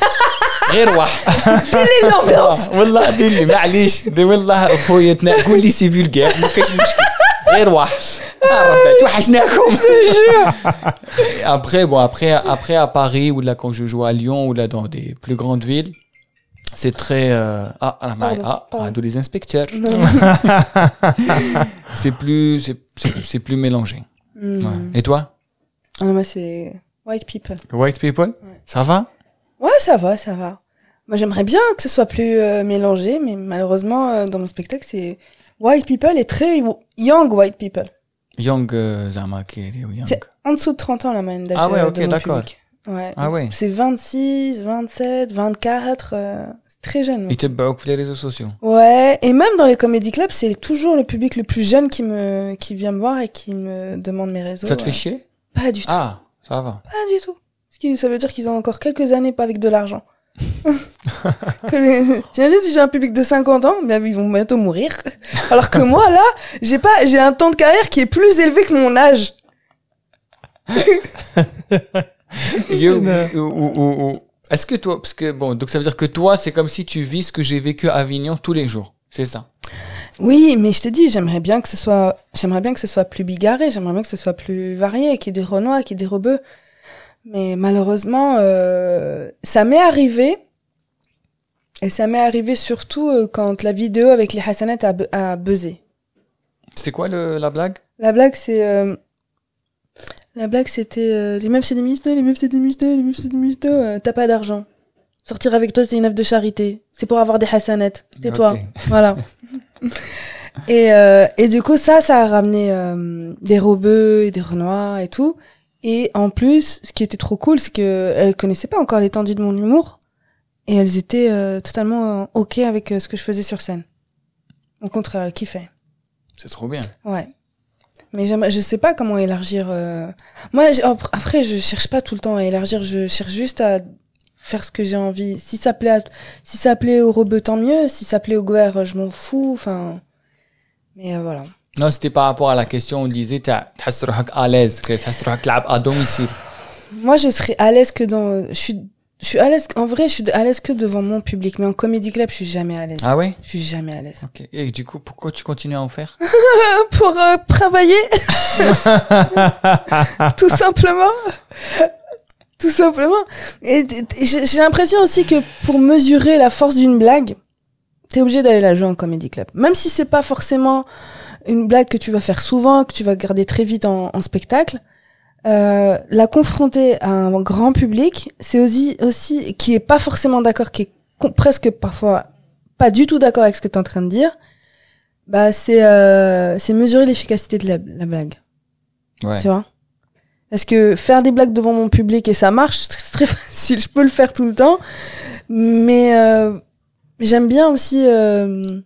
غير واحد dis dis والله دير لي معليش والله خويا قول لي سي après à Paris ou là quand je joue à Lyon ou là dans des plus grandes villes c'est très euh, ah, ah les inspecteurs c'est plus c'est plus mélangé hmm. et toi ah, white people white people ça va ouais ça va ça va moi j'aimerais bien que ce soit plus euh, mélangé mais malheureusement euh, dans mon spectacle c'est white people est très young white people. Young euh, young. C'est en dessous de 30 ans la moyenne d'âge. Ah ouais, euh, OK, d'accord. Ah ouais. C'est 26, 27, 24 c'est très jeune. Ils te beaucoup les réseaux sociaux. Ouais, et même dans les comédie clubs, c'est toujours le public le plus jeune qui me qui vient me voir et qui me demande mes réseaux. Ça te fait euh, chier Pas du tout. Ah, ça va. Pas du tout. Ce qui ça veut dire qu'ils ont encore quelques années pas avec de l'argent. juste si j'ai un public de 50 ans, ils vont bientôt mourir. Alors que moi, là, j'ai pas, j'ai un temps de carrière qui est plus élevé que mon âge. Est-ce que toi, parce que bon, donc ça veut dire que toi, c'est comme si tu vis ce que j'ai vécu à Avignon tous les jours, c'est ça Oui, mais je te dis, j'aimerais bien que ce soit, j'aimerais bien que ce soit plus bigarré, j'aimerais bien que ce soit plus varié, qu'il y ait des Renois, qu'il y ait des Rebeux. Mais malheureusement, euh, ça m'est arrivé et ça m'est arrivé surtout euh, quand la vidéo avec les Hassanettes a, buzzé. C'était quoi le, la blague La blague, c'est. Euh, la blague, c'était euh, les meufs, c'est des mystères, les meufs, c'est des mystères, les meufs, c'est des mystères. T'as pas d'argent. Sortir avec toi, c'est une œuvre de charité. C'est pour avoir des Hassanettes. Tais-toi. Voilà. et, et du coup, ça, ça a ramené des robeux et des renois et tout. Et en plus, ce qui était trop cool, c'est que elle connaissait pas encore l'étendue de mon humour. Et elles étaient euh, totalement euh, OK avec euh, ce que je faisais sur scène. Au contraire, elles kiffaient. C'est trop bien. Ouais. Mais je sais pas comment élargir. Moi, oh, après, je cherche pas tout le temps à élargir. Je cherche juste à faire ce que j'ai envie. Si ça plaît, à- si ça plaît au rebeu, tant mieux. Si ça plaît au goer, je m'en fous. Enfin, mais voilà. Non, c'était par rapport à la question où on disait, t'as- t'as à l'aise, que t'as à domicile. Moi, je serais à l'aise que dans. Je suis je suis à l'aise. En vrai, je suis à l'aise que devant mon public, mais en comédie club, je suis jamais à l'aise. Ah ouais Je suis jamais à l'aise. Ok. Et du coup, pourquoi tu continues à en faire Pour euh, travailler. Tout simplement. Tout simplement. Et, j'ai l'impression aussi que pour mesurer la force d'une blague, t'es obligé d'aller la jouer en comédie club. Même si c'est pas forcément une blague que tu vas faire souvent, que tu vas garder très vite en spectacle, euh, la confronter à un grand public, c'est aussi, aussi qui est pas forcément d'accord, qui est presque parfois pas du tout d'accord avec ce que tu es en train de dire, bah c'est euh, c'est mesurer l'efficacité de la, blague. Ouais. Tu vois Parce que faire des blagues devant mon public et ça marche, c'est très facile, je peux le faire tout le temps, mais euh, j'aime bien aussi euh,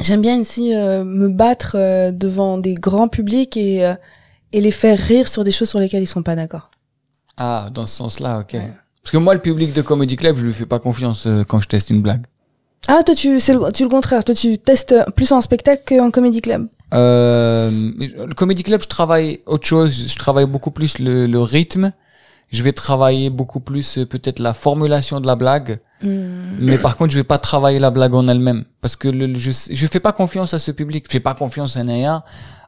j'aime bien aussi me battre devant des grands publics et et les faire rire sur des choses sur lesquelles ils sont pas d'accord. Ah, dans ce sens-là, ok. Parce que moi, le public de Comedy Club, je lui fais pas confiance euh, quand je teste une blague. Ah, toi, tu, c'est le, tu le contraire. Toi, tu testes plus en spectacle qu'en Comedy Club. Euh, le Comedy Club, je travaille autre chose. Je, travaille beaucoup plus le, le, rythme. Je vais travailler beaucoup plus euh, peut-être la formulation de la blague. Hmm. Mais par contre, je vais pas travailler la blague en elle-même. Parce que le, je, je fais pas confiance à ce public. Je fais pas confiance à Naya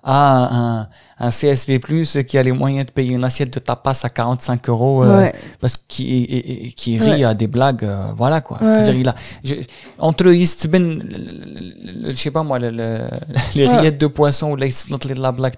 à un, un plus qui a les moyens de payer une assiette de tapas à 45 euros, euh, parce qu'il qui rit à des blagues, euh, voilà quoi. Ouais. Dire, il entre le je sais pas moi, les rillettes de poisson ou la Black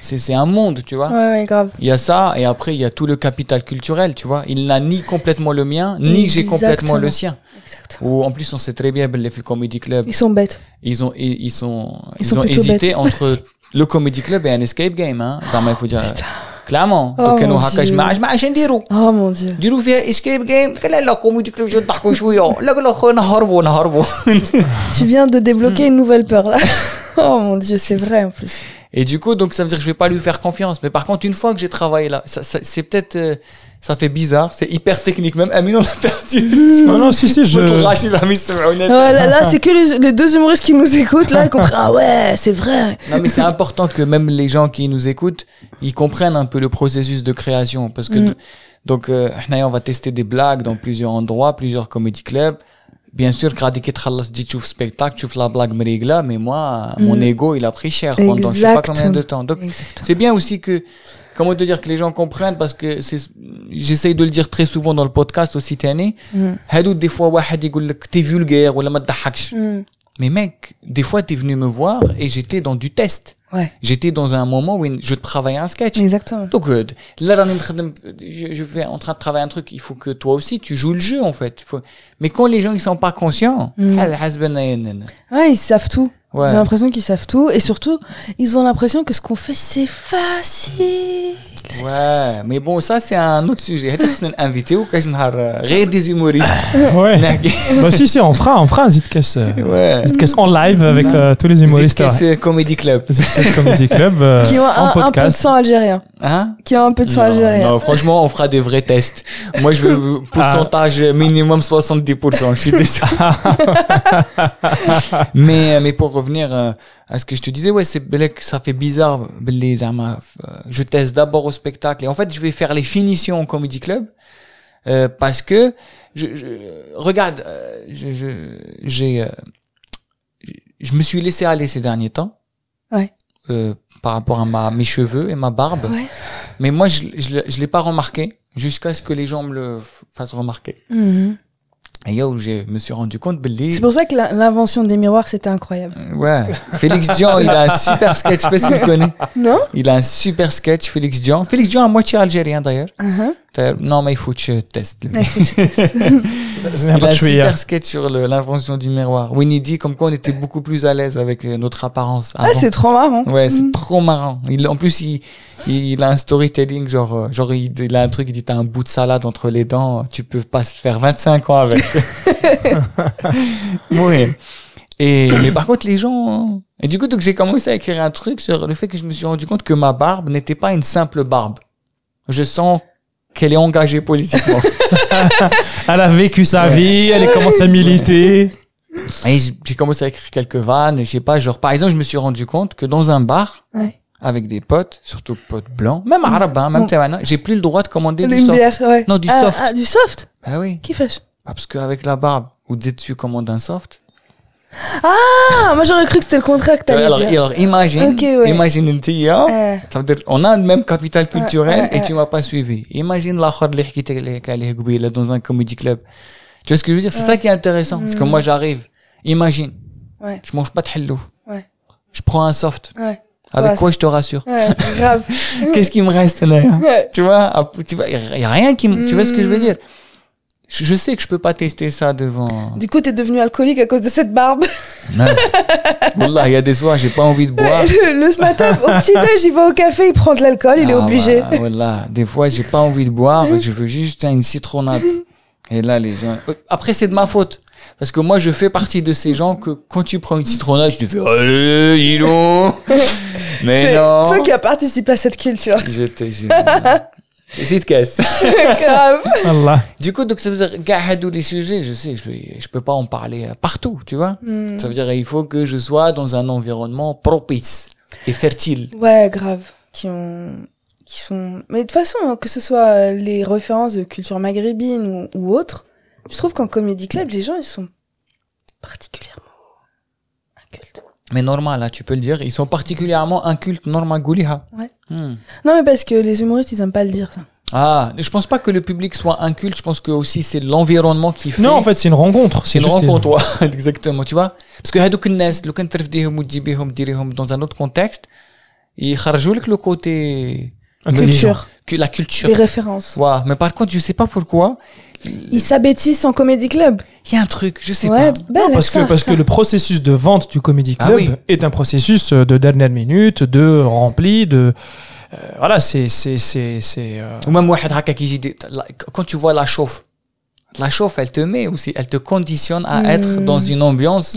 c'est un monde, tu vois. Grave. Il y a ça, et après il y a tout le capital culturel, tu vois. Il n'a ni complètement le mien, ni j'ai complètement le sien. Exactement. Où en plus on sait très bien ben, les Comedy Club. Ils sont bêtes. Ils ont ils, ils sont ils, ils ont hésité bêtes. entre le Comedy Club et un escape game hein. Dans il faut dire Putain. clairement. Oh Donc nous هكا جماعة mon dieu. نديروا؟ اه فيها escape game est le Comedy Club je جو نضحكوا شوية لا لا نهربوا نهربوا. Tu viens de débloquer hmm. une nouvelle peur là. oh mon dieu, c'est vrai en plus. Et du coup, donc ça veut dire que je vais pas lui faire confiance. Mais par contre, une fois que j'ai travaillé là, ça, c'est peut-être, euh, ça fait bizarre, c'est hyper technique même. Amine, on l'a perdu. Ah non, non, si, si, je. je... Oh là, là c'est que les, deux humoristes qui nous écoutent là, ils comprennent. Ah ouais, c'est vrai. Non, mais c'est important que même les gens qui nous écoutent, ils comprennent un peu le processus de création, parce que mm. donc, euh, on va tester des blagues dans plusieurs endroits, plusieurs comédie clubs. Bien sûr, quand tu te dis tu spectacle, tu fais la blague mérigla, mais moi, mm. mon ego, il a pris cher pendant je sais pas combien de temps. Donc, c'est bien aussi que, comment te dire, que les gens comprennent parce que c'est, j'essaye de le dire très souvent dans le podcast aussi, Tani. Mm. des fois, que t'es vulgaire ou la mais mec, des fois, t'es venu me voir et j'étais dans du test. Ouais. J'étais dans un moment où je travaillais un sketch. Exactement. Donc euh, là, je, je en train de travailler un truc. Il faut que toi aussi, tu joues le jeu en fait. Mais quand les gens ils sont pas conscients, mm. ah, eh, ils savent tout. J'ai l'impression qu'ils savent tout et surtout, ils ont l'impression que ce qu'on fait c'est facile. Ouais, mais bon, ça, c'est un autre sujet. Tu as invité ou qu'est-ce que euh, des humoristes Ouais. bah, si, si, on fera, on fera un Zitcast euh, ouais. en live avec euh, tous les humoristes. c'est c'est Comedy Club. Zitcast Comedy Club. qui ont un, peu de sang algérien. Hein Qui ont un peu de sang algérien. Non, franchement, on fera des vrais tests. Moi, je veux ah. pourcentage ah. minimum 70%. Je suis désolé. mais, mais pour revenir à ce que je te disais, ouais, c'est ça fait bizarre, les euh, je teste d'abord au spectacle. Et en fait, je vais faire les finitions au comedy club euh, parce que je, regarde, euh, je, j'ai, je me suis laissé aller ces derniers temps. Ouais. par rapport à mes cheveux et ma barbe. Mais moi, je, je, l'ai pas remarqué jusqu'à ce que les gens me le fassent remarquer. Mm-hmm je me suis rendu compte. C'est pour ça que l'invention des miroirs, c'était incroyable. Euh, ouais. Félix Dion, il a un super sketch. Je sais pas si tu le connais. Non. Il a un super sketch, Félix Dion. Félix Dion, à moitié algérien d'ailleurs. Uh-huh. Non, mais il faut que je teste. il a un hein. super sketch sur l'invention du miroir. Winnie dit comme quoi on était beaucoup plus à l'aise avec euh, notre apparence. Ah, c'est trop marrant. Ouais, c'est mm. trop marrant. Il, en plus, il, a un storytelling, genre, euh, genre il, a un truc, il dit t'as un bout de salade entre les dents, tu peux pas se faire 25 ans avec. oui Et, mais par contre, les gens, hein. et du coup, donc, j'ai commencé à écrire un truc sur le fait que je me suis rendu compte que ma barbe n'était pas une simple barbe. Je sens qu'elle est engagée politiquement. elle a vécu sa vie, elle est commencé à militer. Et j'ai commencé à écrire quelques vannes, je sais pas, genre, par exemple, je me suis rendu compte que dans un bar, avec des potes, surtout potes blancs, même arabes, hein, même bon. Hein, j'ai plus le droit de commander Une du soft. Non, du ah, soft. Ah, du soft? Bah oui. Qui fâche ah, parce qu'avec la barbe ou des dessus commandes un soft. Ah, moi j'aurais cru que c'était le contraire que t'allais dire. Alors imagine, imagine une tia, hein? euh. ça veut dire on a le même capital culturel et tu m'as pas suivi. Imagine la qui dans un comédie club. Tu vois ce que je veux dire C'est ça qui est intéressant. cest Parce que mm. moi j'arrive, imagine, ouais. je mange pas de hello. Je prends un soft. Avec quoi je te rassure Qu'est-ce qui me reste Tu vois, ah, il n'y a rien qui, tu vois ce que je veux mm. dire je sais que je peux pas tester ça devant. Du coup, t'es devenu alcoolique à cause de cette barbe. il y a des soirs, j'ai pas envie de boire. Le, ce matin, au petit déj, il va au café, il prend de l'alcool, il est ah, obligé. voilà. des fois, j'ai pas envie de boire, je veux juste une citronnade. Et là, les gens. Euh, après, c'est de ma faute. Parce que moi, je fais partie de ces gens que quand tu prends une citronnade, tu te fais, allez, Mais non. C'est toi qui as participé à cette culture. J'étais c'est Grave. Allah. Du coup, donc ça veut dire tous les sujets, je sais, je peux, je peux pas en parler euh, partout, tu vois. Hmm. Ça veut dire il faut que je sois dans un environnement propice et fertile. Ouais, grave. Qui ont qui sont mais de toute façon, hein, que ce soit euh, les références de culture maghrébine ou, ou autres, je trouve qu'en comédie club, les gens ils sont particulièrement incultes mais normal, là, tu peux le dire. Ils sont particulièrement incultes, normal, Gouliha. Ouais. Non, mais parce que les humoristes, ils aiment pas le dire, ça. Ah, je pense pas que le public soit inculte. Je pense que aussi c'est l'environnement qui fait. Non, en fait, c'est une rencontre. C'est une rencontre, toi, exactement. Tu vois, parce que hadouk dans un autre contexte, ils chargent le côté que la culture. Les références. mais par contre, je sais pas pourquoi. Ils s'abêtissent en comédie club. Il y a un truc, je sais pas. non, parce que parce que le processus de vente du comédie ah club est un processus euh, de dernière minute, de rempli, de euh, voilà, c'est c'est c'est c'est. Euh, Ou même quand tu vois la chauffe, la chauffe, elle te met aussi, elle te conditionne à hmm. être dans une ambiance.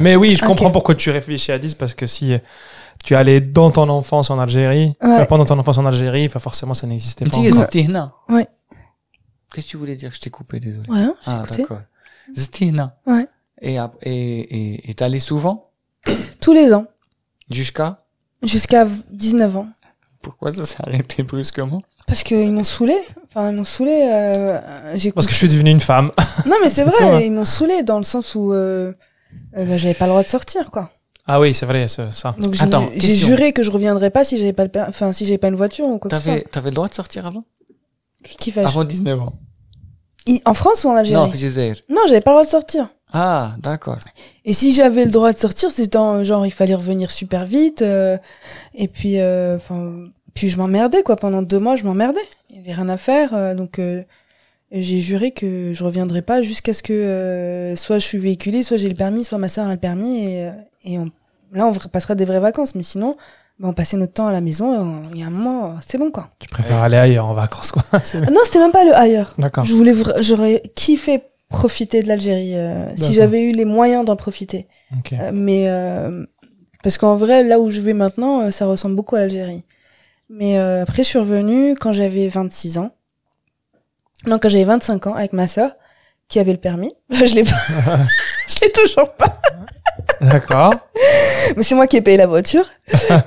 Mais oui, je comprends pourquoi tu réfléchis à 10 parce que si euh, tu allais dans ton enfance en Algérie, pendant ton enfance en Algérie, enfin, forcément ça n'existait pas. Ztihna. Ouais. Qu'est-ce que tu voulais dire Je t'ai coupé, désolé. Ouais, ah, d'accord. Ztihna. Ouais. Et et et t'allais souvent Tous les ans. Jusqu'à Jusqu'à 19 ans. Pourquoi ça s'est arrêté brusquement Parce qu'ils m'ont saoulé. Enfin, ils m'ont saoulé. Euh, Parce que je suis devenue une femme. Non, mais c'est vrai, ils m'ont saoulé dans le sens où. Euh, euh, bah, j'avais pas le droit de sortir, quoi. Ah oui, c'est vrai, ça. Donc, j'ai, juré que je reviendrais pas si j'avais pas enfin, si j'avais pas une voiture ou quoi T'avais, que t'avais le droit de sortir avant? Qui va Avant 19 ans. En France ou en Algérie? Non, Algérie. Non, j'avais pas le droit de sortir. Ah, d'accord. Et si j'avais le droit de sortir, c'était en, genre, il fallait revenir super vite, euh, et puis, euh, puis je m'emmerdais, quoi. Pendant deux mois, je m'emmerdais. Il y avait rien à faire, donc, j'ai juré que je reviendrai pas jusqu'à ce que euh, soit je suis véhiculée, soit j'ai le permis, soit ma sœur a le permis et, euh, on, là on passera des vraies vacances. Mais sinon, bah, on passait notre temps à la maison. Il y a un moment, euh, c'est bon quoi. Tu préfères aller ailleurs en vacances quoi ah Non, c'était même pas le ailleurs. D'accord. Je voulais, j'aurais kiffé profiter de l'Algérie si j'avais eu les moyens d'en profiter. mais parce qu'en vrai, là où je vais maintenant, ça ressemble beaucoup à l'Algérie. Mais après, je suis revenue quand j'avais 26 ans. Donc quand j'avais 25 ans avec ma sœur, qui avait le permis, je l'ai pas. je l'ai toujours pas. D'accord. Mais c'est moi qui ai payé la voiture.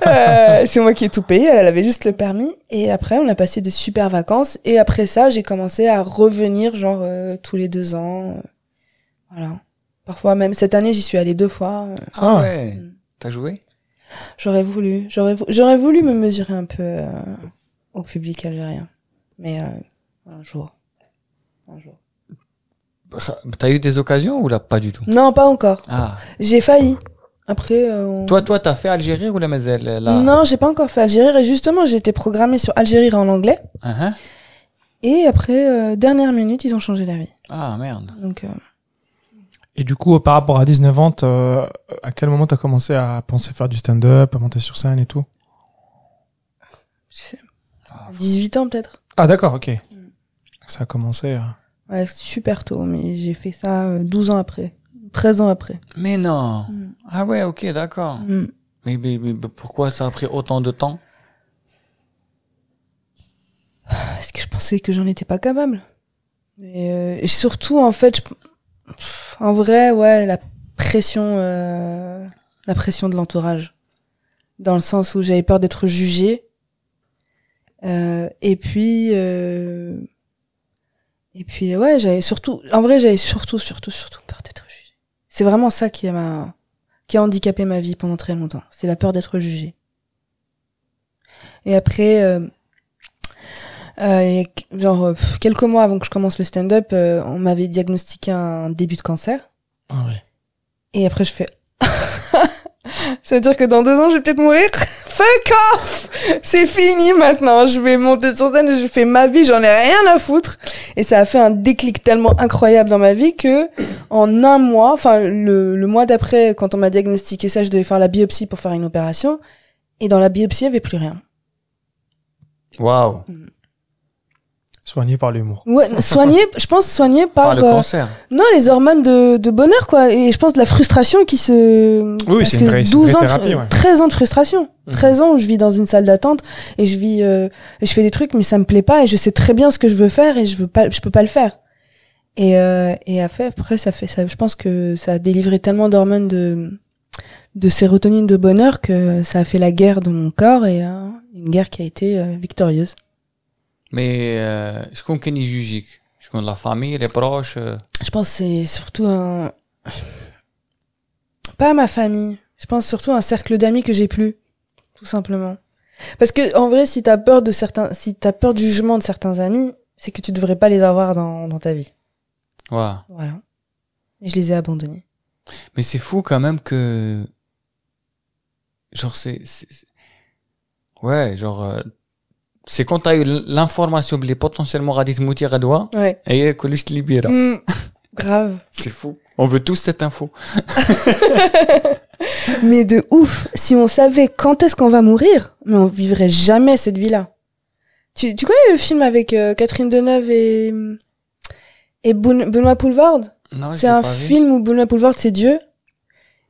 Euh, c'est moi qui ai tout payé. Elle, avait juste le permis. Et après, on a passé de super vacances. Et après ça, j'ai commencé à revenir, genre, euh, tous les deux ans. Voilà. Parfois même. Cette année, j'y suis allée deux fois. Ah, ah ouais. Mm. T'as joué? J'aurais voulu. J'aurais, j'aurais voulu me mesurer un peu euh, au public algérien. Mais un jour. Bah, t'as eu des occasions ou là pas du tout Non, pas encore. Ah. J'ai failli. Après. Euh, toi, toi, t'as fait Algérie ou la Mazel Non, j'ai pas encore fait Algérie. Et justement, j'étais programmé sur Algérie en anglais. Uh-huh. Et après, euh, dernière minute, ils ont changé d'avis. Ah merde. Donc. Euh, et du coup, par rapport à 19 ans, à quel moment t'as commencé à penser faire du stand-up, à monter sur scène et tout 18 ans peut-être. Ah d'accord, ok. Ça a commencé. Hein. Ouais, super tôt, mais j'ai fait ça 12 euh, ans après, 13 ans après. Mais non. Mm. Ah ouais, ok, d'accord. Mm. Mais, mais, mais, pourquoi ça a pris autant de temps Est-ce que je pensais que j'en étais pas capable et, euh, et, surtout, en fait, je... en vrai, ouais, la pression, euh... la pression de l'entourage, dans le sens où j'avais peur d'être jugée. Euh, et puis, euh, et puis euh, ouais, j'avais surtout, en vrai, j'avais surtout, surtout, surtout peur d'être jugée. C'est vraiment ça qui m'a, qui a handicapé ma vie pendant très longtemps. C'est la peur d'être jugée. Et après, euh, euh genre euh, quelques mois avant que je commence le stand-up, on m'avait diagnostiqué un début de cancer. Ah ouais. Et après, je fais Ça veut dire que dans deux ans, je vais peut-être mourir. Fuck off C'est fini maintenant. Je vais monter sur scène et je fais ma vie, j'en ai rien à foutre. Et ça a fait un déclic tellement incroyable dans ma vie que, en un mois, enfin, le, le mois d'après, quand on m'a diagnostiqué ça, je devais faire la biopsie pour faire une opération. Et dans la biopsie, il n'y avait plus rien. Waouh. Mm. Soigné par l'humour. Ouais, soigné, je pense soigné par, euh, Non, les hormones de, de, bonheur quoi et je pense de la frustration qui se Oui, c'est ans, 13 ans de frustration. 13 mhm. ans où je vis dans une salle d'attente et je vis euh, je fais des trucs mais ça me plaît pas et je sais très bien ce que je veux faire et je veux pas je peux pas le faire. Et euh, et après après ça fait ça je pense que ça a délivré tellement d'hormones de de sérotonine de bonheur que ça a fait la guerre dans mon corps et hein, une guerre qui a été victorieuse. Mais euh, je compte qu'on est jugé. Je compte la famille, les proches. Euh? Je pense c'est surtout un. Pas ma famille. Je pense surtout un cercle d'amis que j'ai plus. Tout simplement. Parce que, en vrai, si t'as peur de certains, si t'as peur du jugement de certains amis, c'est que tu devrais pas les avoir dans, dans ta vie. Voilà. Et je les ai abandonnés. Mais c'est fou quand même que. Genre, c'est. Ouais, genre, euh, c'est quand as eu l'information que potentiellement radit mouti radoua et que libéra. Mm. grave. C'est fou. On veut tous cette info. mais de ouf, si on savait quand est-ce qu'on va mourir, mais on vivrait jamais cette vie-là. Tu, connais le film avec euh, Catherine Deneuve et mm, et Benoît Poulvard C'est un film où Benoît Poulvard c'est Dieu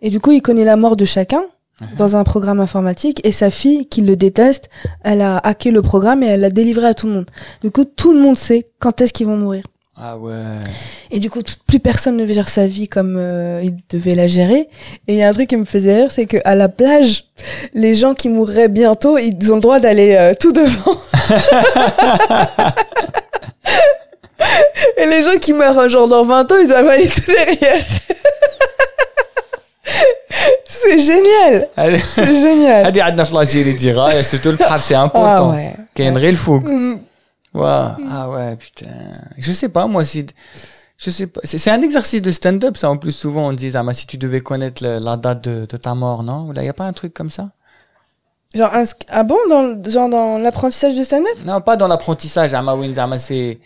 et du coup il connaît la mort de chacun Mhm. dans un programme informatique et sa fille, qui le déteste, elle a hacké le programme et elle l'a délivré à tout le monde. Du coup, tout le monde sait quand est-ce qu'ils vont mourir. Ah ouais. Et du coup, plus personne ne gère sa vie comme euh, il devait la gérer. Et il y a un truc qui me faisait rire, c'est que à la plage, les gens qui mourraient bientôt, ils ont le droit d'aller euh, tout devant. et les gens qui meurent jour dans 20 ans, ils doivent aller tout derrière. C'est génial. C'est génial. هذه adna في الجيري دي surtout le البحر c'est important كاين غير الفوق Waouh, ah ouais, putain. Je sais pas, moi, si. Je sais pas. C'est un exercice de stand-up, ça. En plus, souvent, on dit, ah, mais si tu devais connaître la date de, de, ta mort, non Là, y a pas un truc comme ça Genre, un, ah bon dans, Genre, dans l'apprentissage de stand-up Non, pas dans l'apprentissage. Ah, c'est.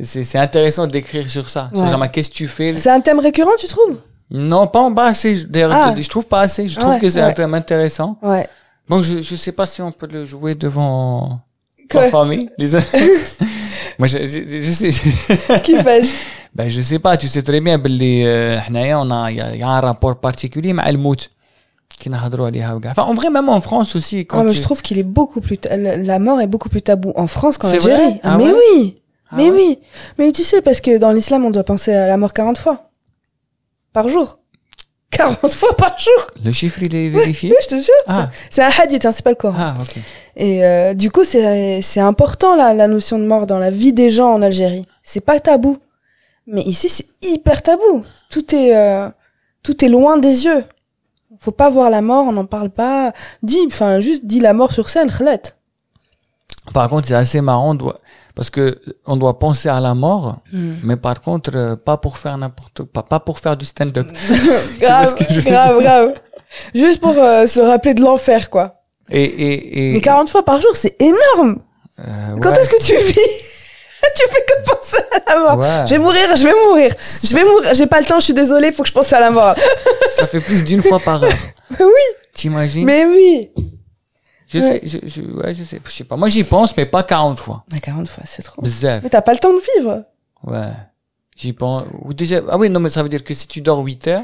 C'est intéressant d'écrire sur ça. Ouais. Genre, qu'est-ce que tu fais C'est un thème récurrent, tu trouves non, pas en bas assez. Ah. je trouve pas assez. Je trouve que c'est un thème intéressant. Ouais. Bon, je, je sais pas si on peut le jouer devant la famille. Les... Moi, je, je, je sais. Qui fait Ben, je sais pas. Tu sais très bien ben, les, euh, on y a, un rapport particulier avec le mout. Enfin, en vrai, même en France aussi. Quand ah, Je trouve qu'il est beaucoup plus. La mort est beaucoup plus tabou en France qu'en Algérie. Ah mais oui! mais oui! Mais tu sais, parce que dans l'islam, on doit penser à la mort 40 fois par jour. 40 fois par jour. Le chiffre, il est vérifié Oui, je te jure. Ah. C'est un hadith, hein, c'est pas le Coran. Ah, Et euh, du coup, c'est important la, la notion de mort dans la vie des gens en Algérie. C'est pas tabou. Mais ici, c'est hyper tabou. Tout est, euh, tout est loin des yeux. Faut pas voir la mort, on n'en parle pas. Dis, enfin, juste dis la mort sur scène, Par contre, c'est assez marrant de, parce que on doit penser à la mort, hmm. mais par contre euh, pas pour faire n'importe pas pas pour faire du stand-up. grave, grave, Juste pour euh, se rappeler de l'enfer quoi. Et, et, et... Mais 40 fois par jour, c'est énorme. Euh, Quand est-ce que tu vis Tu fais que penser à la mort. Je vais mourir, je vais mourir, je vais mourir. J'ai pas le temps, je suis désolée, faut que je pense à la mort. Ça fait plus d'une fois par heure. oui. T'imagines Mais oui. Je sais, je, je, je sais, je sais pas. Moi, j'y pense, mais pas 40 fois. Mais 40 fois, c'est trop. Bzef. Mais t'as pas le temps de vivre. Ouais. J'y pense. Ou déjà, ah oui, non, mais ça veut dire que si tu dors 8 heures,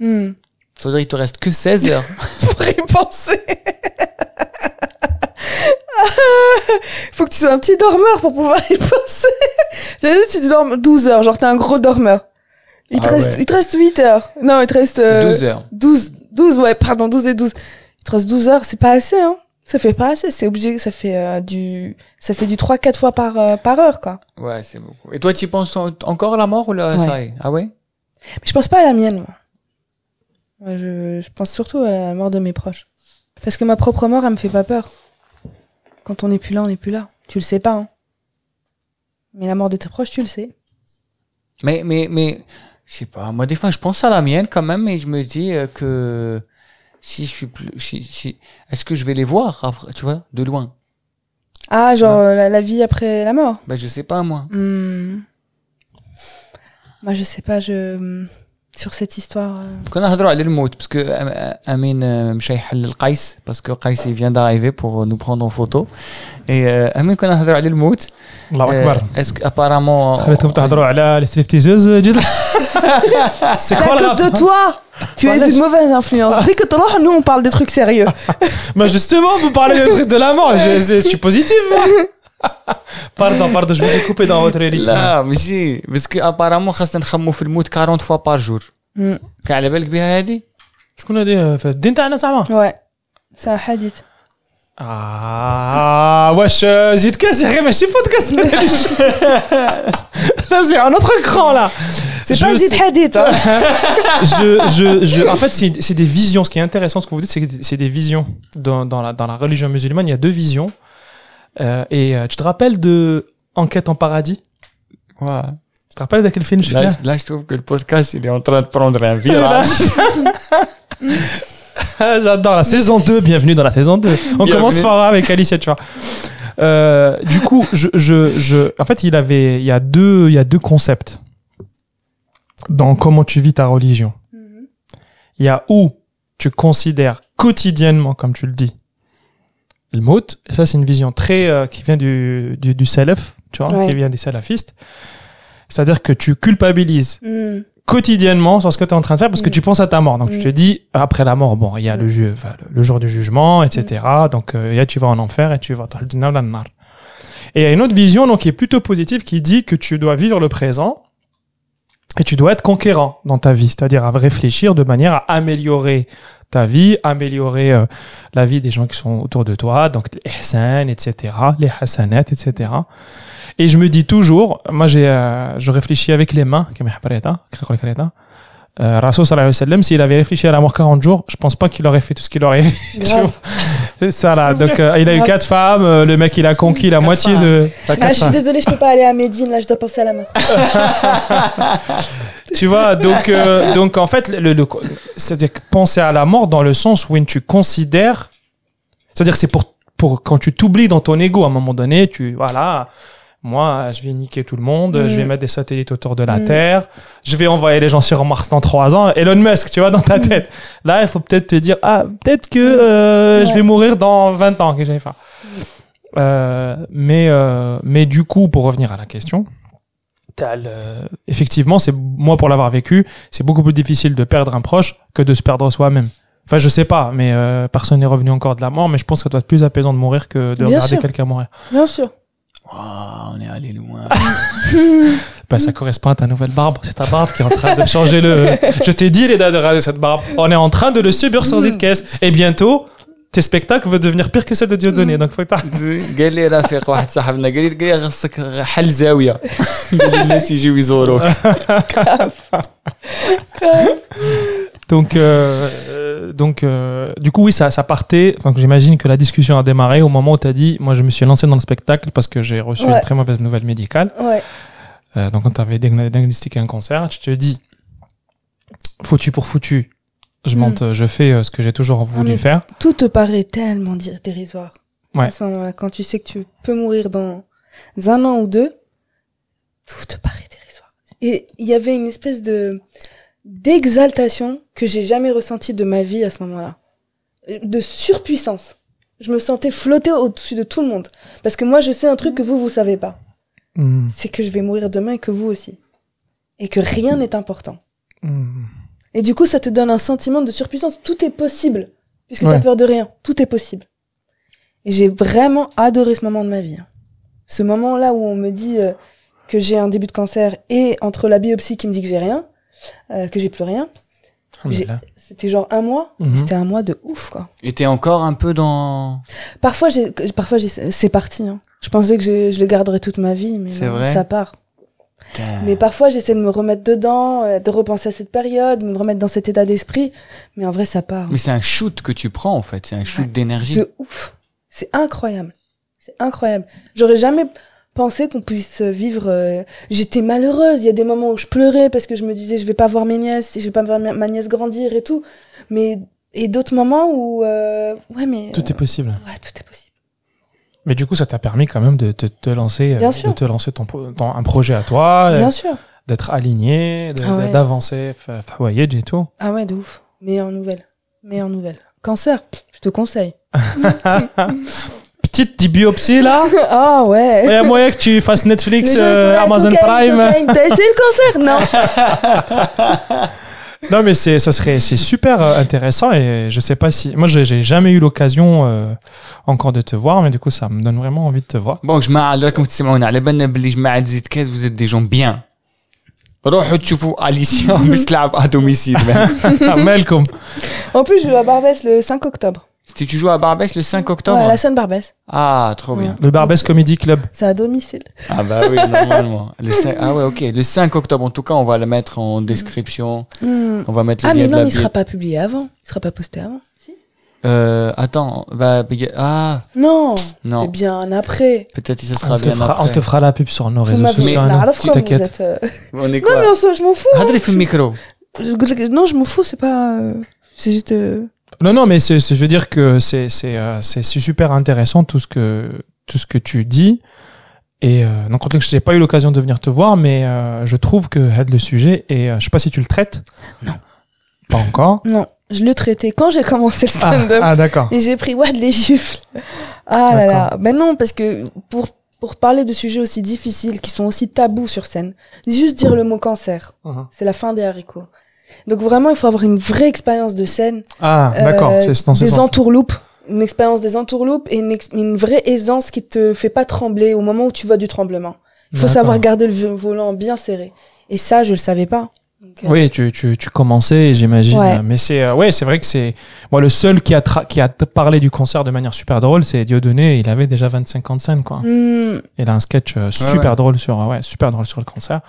mm. ça veut dire qu'il te reste que 16 heures. Pour y penser. Faut que tu sois un petit dormeur pour pouvoir y penser. T'as vu si tu dors 12 heures, genre t'es un gros dormeur. Il, te ah reste, il reste 8 heures. Non, il te reste... 12 euh, heures. 12, 12, ouais, pardon, 12 et 12. Il te reste 12 heures, c'est pas assez, hein ça fait pas assez, c'est obligé, ça fait euh, du ça fait du 3 4 fois par euh, par heure quoi. Ouais, c'est beaucoup. Et toi tu penses encore à la mort ou là ça Ah ouais Mais je pense pas à la mienne. je, pense surtout à la mort de mes proches. Parce que ma propre mort, elle me fait pas peur. Quand on n'est plus là, on n'est plus là. Tu le sais pas hein. Mais la mort de tes proches, tu le sais. Mais mais mais je sais pas, moi des fois je pense à la mienne quand même et je me dis euh, que si je suis plus, si, si, est-ce que je vais les voir, après, tu vois, de loin Ah, genre euh, la, vie après la mort Bah, je sais pas, moi. Hmm. Moi, je sais pas, je. Hmm sur cette histoire euh. On a parler de mort parce que euh, euh, Amin Mcheikh Al parce que Qais il vient d'arriver pour nous prendre en photo et Amin on a parler de mort Allahu Akbar Est-ce que apparemment خليتكم تهضروا على les stripteaseuses C'est quoi cause de toi tu es une mauvaise influence. Dès que tu nous on parle de trucs sérieux. Mais bah, justement, vous parlez de trucs de la mort, je suis positif. pardon, pardon, je me suis coupé dans votre héritage Là, mais si, parce qu'apparemment, on نخمو 40 fois par jour. كان على بالك بها connais des, هذه؟ في الدين تاعنا زعما؟ وي، صح hadith Ah, wesh, euh, Zidcast, c'est mais je suis c'est un autre cran là. C'est pas Zid hadith hein. je, je, en fait, c'est des visions. Ce qui est intéressant, ce que vous dites, c'est que c'est des visions. dans la religion musulmane, il y a deux visions. Euh, et euh, tu te rappelles de Enquête en paradis Ouais. Tu te rappelles de quel film je là, suis là, je trouve que le podcast, il est en train de prendre un virage. Ah, j'adore la saison 2, bienvenue dans la saison 2. On commence fort hein, avec Alicia, tu vois. Euh, du coup, je, je, je, en fait, il avait, il y a deux, il y a deux concepts dans comment tu vis ta religion. Mm-hmm. Il y a où tu considères quotidiennement, comme tu le dis, le mot, ça c'est une vision très euh, qui vient du, du, du salaf, tu vois, qui vient des salafistes. C'est-à-dire que tu culpabilises mm. quotidiennement sur ce que tu es en train de faire parce que mm. tu penses à ta mort. Donc tu mm. te dis après la mort, bon, il y a le, jeu, le jour du jugement, etc. Donc euh, là, tu vas en enfer et tu vas Et il y a une autre vision donc qui est plutôt positive qui dit que tu dois vivre le présent et tu dois être conquérant dans ta vie, c'est-à-dire à réfléchir de manière à améliorer ta vie, améliorer euh, la vie des gens qui sont autour de toi, donc les Hassan, etc., les Hassanat, etc. Et je me dis toujours, moi j'ai, euh, je réfléchis avec les mains, euh, Rasul sallallahu alayhi wa sallam, s'il avait réfléchi à la mort 40 jours, je pense pas qu'il aurait fait tout ce qu'il aurait fait. ça là. Donc euh, il a eu quatre femmes. Euh, le mec il a conquis la moitié de. Ah, ah, je suis désolé, je peux pas aller à Médine. Là, je dois penser à la mort. tu vois, donc euh, donc en fait, le, le c'est-à-dire penser à la mort dans le sens où tu considères, c'est-à-dire c'est pour pour quand tu t'oublies dans ton ego à un moment donné, tu voilà, moi, je vais niquer tout le monde, je vais mm. mettre des satellites autour de la mm. Terre, je vais envoyer les gens sur Mars dans trois ans. Elon Musk, tu vois, dans ta mm. tête. Là, il faut peut-être te dire, ah, peut-être que euh, je vais mourir dans 20 ans, que j'ai faim. Euh, mais, euh, mais du coup, pour revenir à la question, effectivement, c'est moi pour l'avoir vécu, c'est beaucoup plus difficile de perdre un proche que de se perdre soi-même. Enfin, je sais pas, mais personne n'est revenu encore de la mort, mais je pense que ça doit être plus apaisant de mourir que de regarder quelqu'un mourir. Bien sûr on est allé loin. ben, ça correspond à ta nouvelle barbe. C'est ta barbe qui est en train de changer le. Je t'ai dit les dates de cette barbe. On est en train de le subir sans mm. caisse. Et bientôt, tes spectacles vont devenir pire que ceux de Dieu donné mm. Donc, faut que قال Donc, euh, euh donc euh, du coup, oui, ça, ça partait. Enfin, j'imagine que la discussion a démarré au moment où tu as dit Moi, je me suis lancé dans le spectacle parce que j'ai reçu une très mauvaise nouvelle médicale. Ouais. Euh, donc, quand tu avais diagnostiqué un cancer, tu te dis Foutu pour foutu, je hmm. monte, je fais euh, ce que j'ai toujours ah, voulu faire. Tout te paraît tellement dérisoire. Ouais. À ce moment-là, quand tu sais que tu peux mourir dans un an ou deux, tout te paraît dérisoire. Et il y avait une espèce de d'exaltation que j'ai jamais ressentie de ma vie à ce moment-là. De surpuissance. Je me sentais flotter au-dessus de tout le monde. Parce que moi, je sais un truc que vous, vous savez pas. Mm. C'est que je vais mourir demain et que vous aussi. Et que rien mm. n'est important. Mm. Et du coup, ça te donne un sentiment de surpuissance. Tout est possible. Puisque tu t'as peur de rien. Tout est possible. Et j'ai vraiment adoré ce moment de ma vie. Ce moment-là où on me dit euh, que j'ai un début de cancer et entre la biopsie qui me dit que j'ai rien, euh, que j'ai plus rien. Oh c'était genre un mois, mhm. c'était un mois de ouf quoi. Et t'es encore un peu dans. Parfois, parfois c'est parti. Hein. Je pensais que je le garderais toute ma vie, mais ça part. Mais parfois, j'essaie de me remettre dedans, euh, de repenser à cette période, de me remettre dans cet état d'esprit. Mais en vrai, ça part. Mais c'est un shoot que tu prends, en fait. C'est un shoot d'énergie. De ouf. C'est incroyable. C'est incroyable. J'aurais jamais, penser qu'on puisse vivre. Euh, j'étais malheureuse. Il y a des moments où je pleurais parce que je me disais je vais pas voir mes nièces, je vais pas voir ma nièce grandir et tout. Mais et d'autres moments où euh, ouais mais tout est possible. Euh, ouais, tout est possible. Mais du coup, ça t'a permis quand même de te, lancer, de te lancer ton, un projet à toi. Bien sûr. D'être aligné, ah d'avancer, ah et tout. Ah ouais, de ouf. Meilleure nouvelle. Meilleure nouvelle. Cancer, je te conseille. petite biopsie là. Ah ouais. Il y a moyen que tu fasses Netflix, euh, Amazon Prime. C'est le cancer, non Non, mais c'est ça serait c'est super euh, intéressant et je sais pas si moi j'ai jamais eu l'occasion euh, encore de te voir mais du coup ça me donne vraiment envie de te voir. Bon, je comme معلك راكم تسمعونا على بالنا بلي جماعة زيد que vous êtes des gens bien. tu fous, Alicia باش à domicile. Ah, Malcolm. En plus, je vais à Barbès le 5 octobre. C'était tu joues à Barbès le 5 octobre. Ouais, à la scène Barbès. Ah, trop bien. Le Barbès Comedy Club. C'est à domicile. Ah bah oui, normalement. Le 5... Ah ouais, ok. Le 5 octobre, en tout cas, on va le mettre en mm. description. Mm. On va mettre le Ah mais non, mais il sera pas publié avant. Il sera pas posté avant. Si. Euh, attends, bah, ah. Non. Non. C'est bien après. Peut-être que ça sera bien après. On te fera la pub sur nos réseaux sociaux. Mais hein, t'inquiète. Euh, on est quoi Non, mais je m'en fous. Hadrif le micro. Non, je m'en fous, c'est pas, euh, c'est juste, euh, non, non, mais c'est, je veux dire que euh, c'est, super intéressant tout ce que, tout ce que tu dis. Et euh, donc, je n'ai pas eu l'occasion de venir te voir, mais euh, je trouve que le sujet, et euh, je sais pas si tu le traites. Non. Pas encore. Non, je le traitais quand j'ai commencé le ah, stand-up. Ah, d'accord. Et j'ai pris Wad les gifles. Ah là là. Mais ben non, parce que pour, pour parler de sujets aussi difficiles, qui sont aussi tabous sur scène, juste dire le mot cancer, uh-huh. c'est la fin des haricots. Donc vraiment, il faut avoir une vraie expérience de scène. Ah, euh, d'accord, c'est dans Des entourloupes, une expérience des entourloupes et une, vraie aisance qui te fait pas trembler au moment où tu vois du tremblement. Il faut savoir garder le volant bien serré. Et ça, je le savais pas. Euh, oui, tu, tu, commençais, j'imagine. Mais c'est euh, ouais, c'est vrai que c'est moi le seul qui a qui a parlé du concert de manière super drôle, c'est Dieudonné. Il avait déjà 25 ans de scène, quoi. Hmm. Il a un sketch super drôle sur ouais, super drôle sur le concert.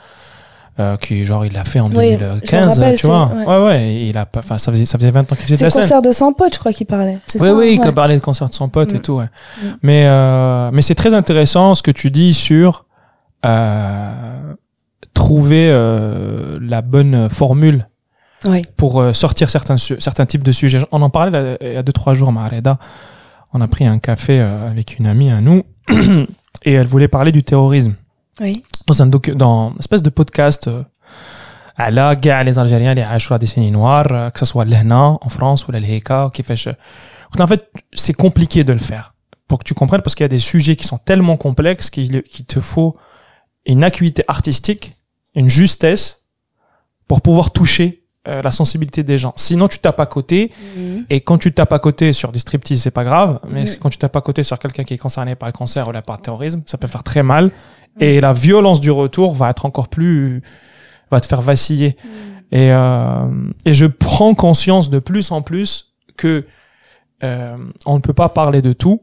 Euh, qui genre il l'a fait en 2015 tu vois ouais. ouais, il a pas enfin ça faisait ça faisait 20 ans qu'il faisait de la scène concert de son pote je crois qu'il parlait oui oui il parlait de concert de son pote et mm. tout ouais. Mm. mais euh, mais c'est très intéressant ce que tu dis sur euh, trouver euh, la bonne formule pour euh, sortir certains certains types de sujets on en parlait il y a deux trois jours Mareda on a pris un café euh, avec une amie à nous et elle voulait parler du terrorisme oui dans un, dans une espèce de podcast euh, à كاع les algériens les sur la décennie noire euh, que ce soit Lena en France ou qui qui كيفاش en fait c'est compliqué de le faire pour que tu comprennes parce qu'il y a des sujets qui sont tellement complexes qu'il te faut une acuité artistique une justesse pour pouvoir toucher euh, la sensibilité des gens. Sinon, tu tapes à côté. Mhm. Et quand tu tapes à côté sur des striptease, c'est pas grave. Mais mhm. quand tu tapes à côté sur quelqu'un qui est concerné par le cancer ou par le terrorisme, ça peut faire très mal. Mhm. Et la violence du retour va être encore plus, va te faire vaciller. Et, euh, et je prends conscience de plus en plus que euh, on ne peut pas parler de tout,